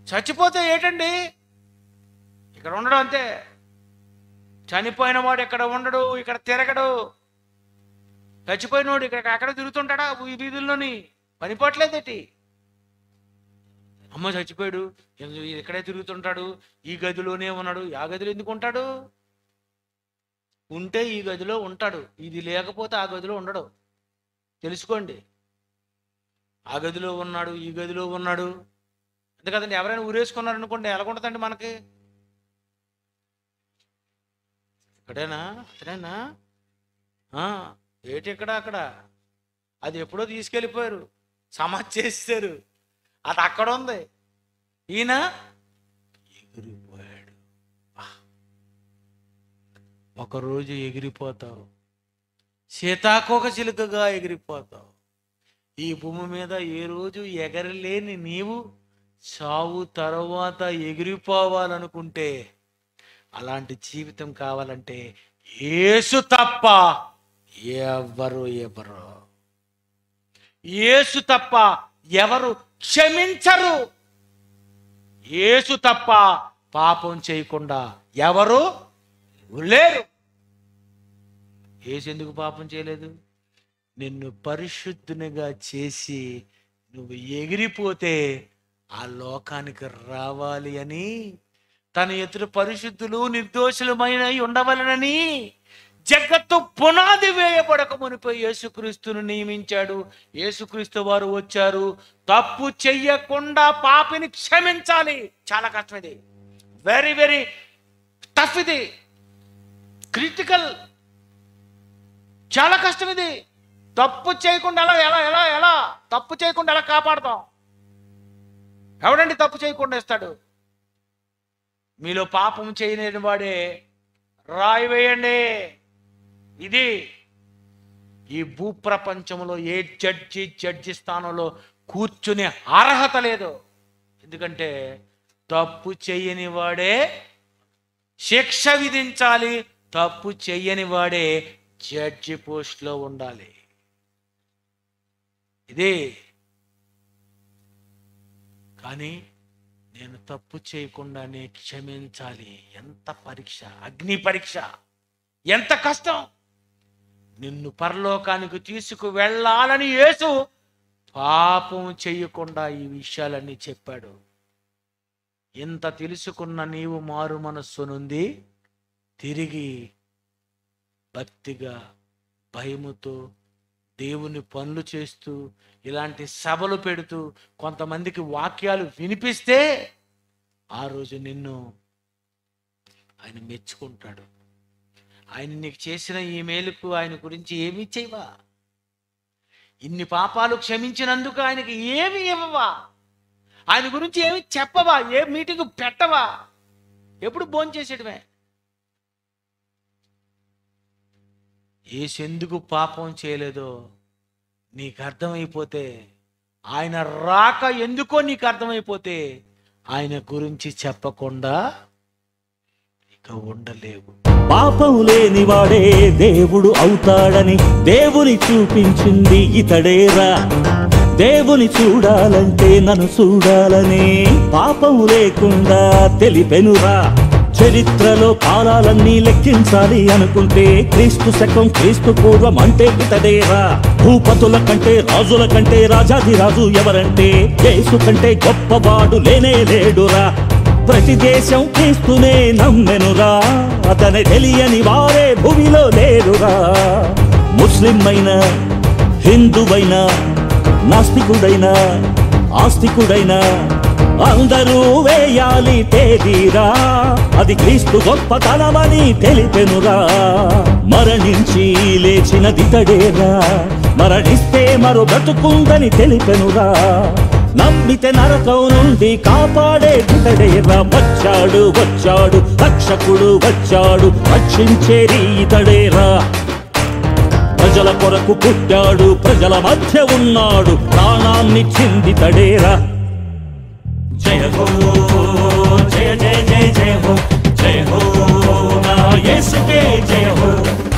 చచ్చిపోతే ఏటండి ఇక్కడ ఉండడం అంతే చనిపోయిన వాడు ఇక్కడ ఉండడు ఇక్కడ తిరగడు చచ్చిపోయినోడు ఇక్కడ ఎక్కడ తిరుగుతుంటాడా ఈ వీధుల్లోని ఏంటి అమ్మ చచ్చిపోయాడు ఇక్కడే తిరుగుతుంటాడు ఈ గదిలోనే ఉన్నాడు ఆ గదిలో ఎందుకు ఉంటాడు ఉంటే ఈ గదిలో ఉంటాడు ఇది లేకపోతే ఆ గదిలో ఉండడు తెలుసుకోండి ఆ గదిలో ఉన్నాడు ఈ గదిలో ఉన్నాడు ఎందుకంటే ఎవరైనా ఊరేసుకున్నారు అనుకోండి ఎలాగుంటుందండి మనకి ఇక్కడేనా అతనేనా ఏటి ఇక్కడ అక్కడ అది ఎప్పుడో తీసుకెళ్ళిపోయారు సమాజ్ చేశారు అది అక్కడ ఉంది ఈయన ఎగురు ఒకరోజు ఎగిరిపోతావు సీతాకోక చిలుకగా ఎగిరిపోతావు ఈ భూమి మీద ఏ రోజు ఎగరలేని నీవు చావు తర్వాత ఎగిరిపోవాలనుకుంటే అలాంటి జీవితం కావాలంటే ఏసు తప్ప ఎవరు ఎవరు ఏసు తప్ప ఎవరు క్షమించరు ఏసు తప్ప పాపం చేయకుండా ఎవరు లేరు ఏసెందుకు పాపం చేయలేదు నిన్ను పరిశుద్ధునిగా చేసి నువ్వు ఎగిరిపోతే ఆ లోకానికి రావాలి అని తన ఎదురు పరిశుద్ధులు నిర్దోషులమైన ఉండవలనని జగత్తు పునాది వేయబడక మునిపోయి యేసుక్రీస్తును నియమించాడు యేసుక్రీస్తు వారు వచ్చారు తప్పు చెయ్యకుండా పాపిని క్షమించాలి చాలా కష్టం ఇది వెరీ వెరీ టఫ్ ఇది క్రిటికల్ చాలా కష్టం ఇది తప్పు చేయకుండా ఎలా ఎలా ఎలా ఎలా తప్పు చేయకుండా ఎలా కాపాడతాం ఎవడండి తప్పు చేయకుండా ఇస్తాడు మీలో పాపం చేయలేని వాడే రాయి వేయండి ఇది ఈ భూప్రపంచంలో ఏ జడ్జి జడ్జి స్థానంలో కూర్చునే అర్హత లేదు ఎందుకంటే తప్పు చేయని వాడే శిక్ష విధించాలి తప్పు చెయ్యని వాడే జడ్జి పోస్ట్లో ఉండాలి ఇదే కానీ నేను తప్పు చేయకుండానే క్షమించాలి ఎంత పరీక్ష అగ్ని పరీక్ష ఎంత కష్టం నిన్ను పరలోకానికి తీసుకు వెళ్ళాలని యేసు పాపం చేయకుండా ఈ విషయాలన్నీ చెప్పాడు ఇంత తెలుసుకున్న నీవు మారు మనస్సునుంది తిరిగి భక్తిగా భయముతో దేవుని పనులు చేస్తూ ఇలాంటి సభలు పెడుతూ కొంతమందికి వాక్యాలు వినిపిస్తే ఆ రోజు నిన్ను ఆయన మెచ్చుకుంటాడు ఆయన నీకు చేసిన ఈ మేలుకు ఆయన గురించి ఏమి చేయవా ఇన్ని పాపాలు క్షమించినందుకు ఆయనకి ఏమి ఇవ్వవా ఆయన గురించి ఏమి చెప్పవా ఏ మీటింగ్ పెట్టవా ఎప్పుడు చేసేటమే ఏసెందుకు పాపం చేయలేదో నీకు అర్థమైపోతే ఆయన రాక ఎందుకో నీకు అర్థమైపోతే ఆయన గురించి చెప్పకుండా ఇక ఉండలేవు పాపం లేనివాడే దేవుడు అవుతాడని దేవుని చూపించింది ఇతడేరా దేవుని చూడాలంటే నన్ను చూడాలని పాపం లేకుండా తెలిపెనురా చరిత్రలో కాలాలన్నీ లెక్కించాలి అనుకుంటే క్రీస్తు శకం క్రీస్తు పూర్వం అంటే ఇతడేరా భూపతుల కంటే రాజుల కంటే రాజాధిరాజు ఎవరంటే యేసు కంటే గొప్పవాడు లేనే లేడురా ప్రతి దేశం క్రీస్తునే నమ్మెనురా అతని తెలియని వారే భూమిలో లేరురా ముస్లిం అయినా హిందువైనా నాస్తికుడైనా ఆస్తికుడైనా అందరూ వేయాలి తేదీరా అది క్రీస్తు గొప్పతనమని తెలిపెనురా మరణించి తడేరా మరణిస్తే మరో బ్రతుకుందని తెలిపెనురా నమ్మితే నరకం నుండి కాపాడే ఇతడేరా వచ్చాడు వచ్చాడు రక్షకుడు వచ్చాడు రక్షించేది ఇతడేరా ప్రజల కొరకు పుట్టాడు ప్రజల మధ్య ఉన్నాడు ప్రాణాన్ని చిందితడేరా जय हो जय जय जय जय हो जय हो ना यीशु के जय हो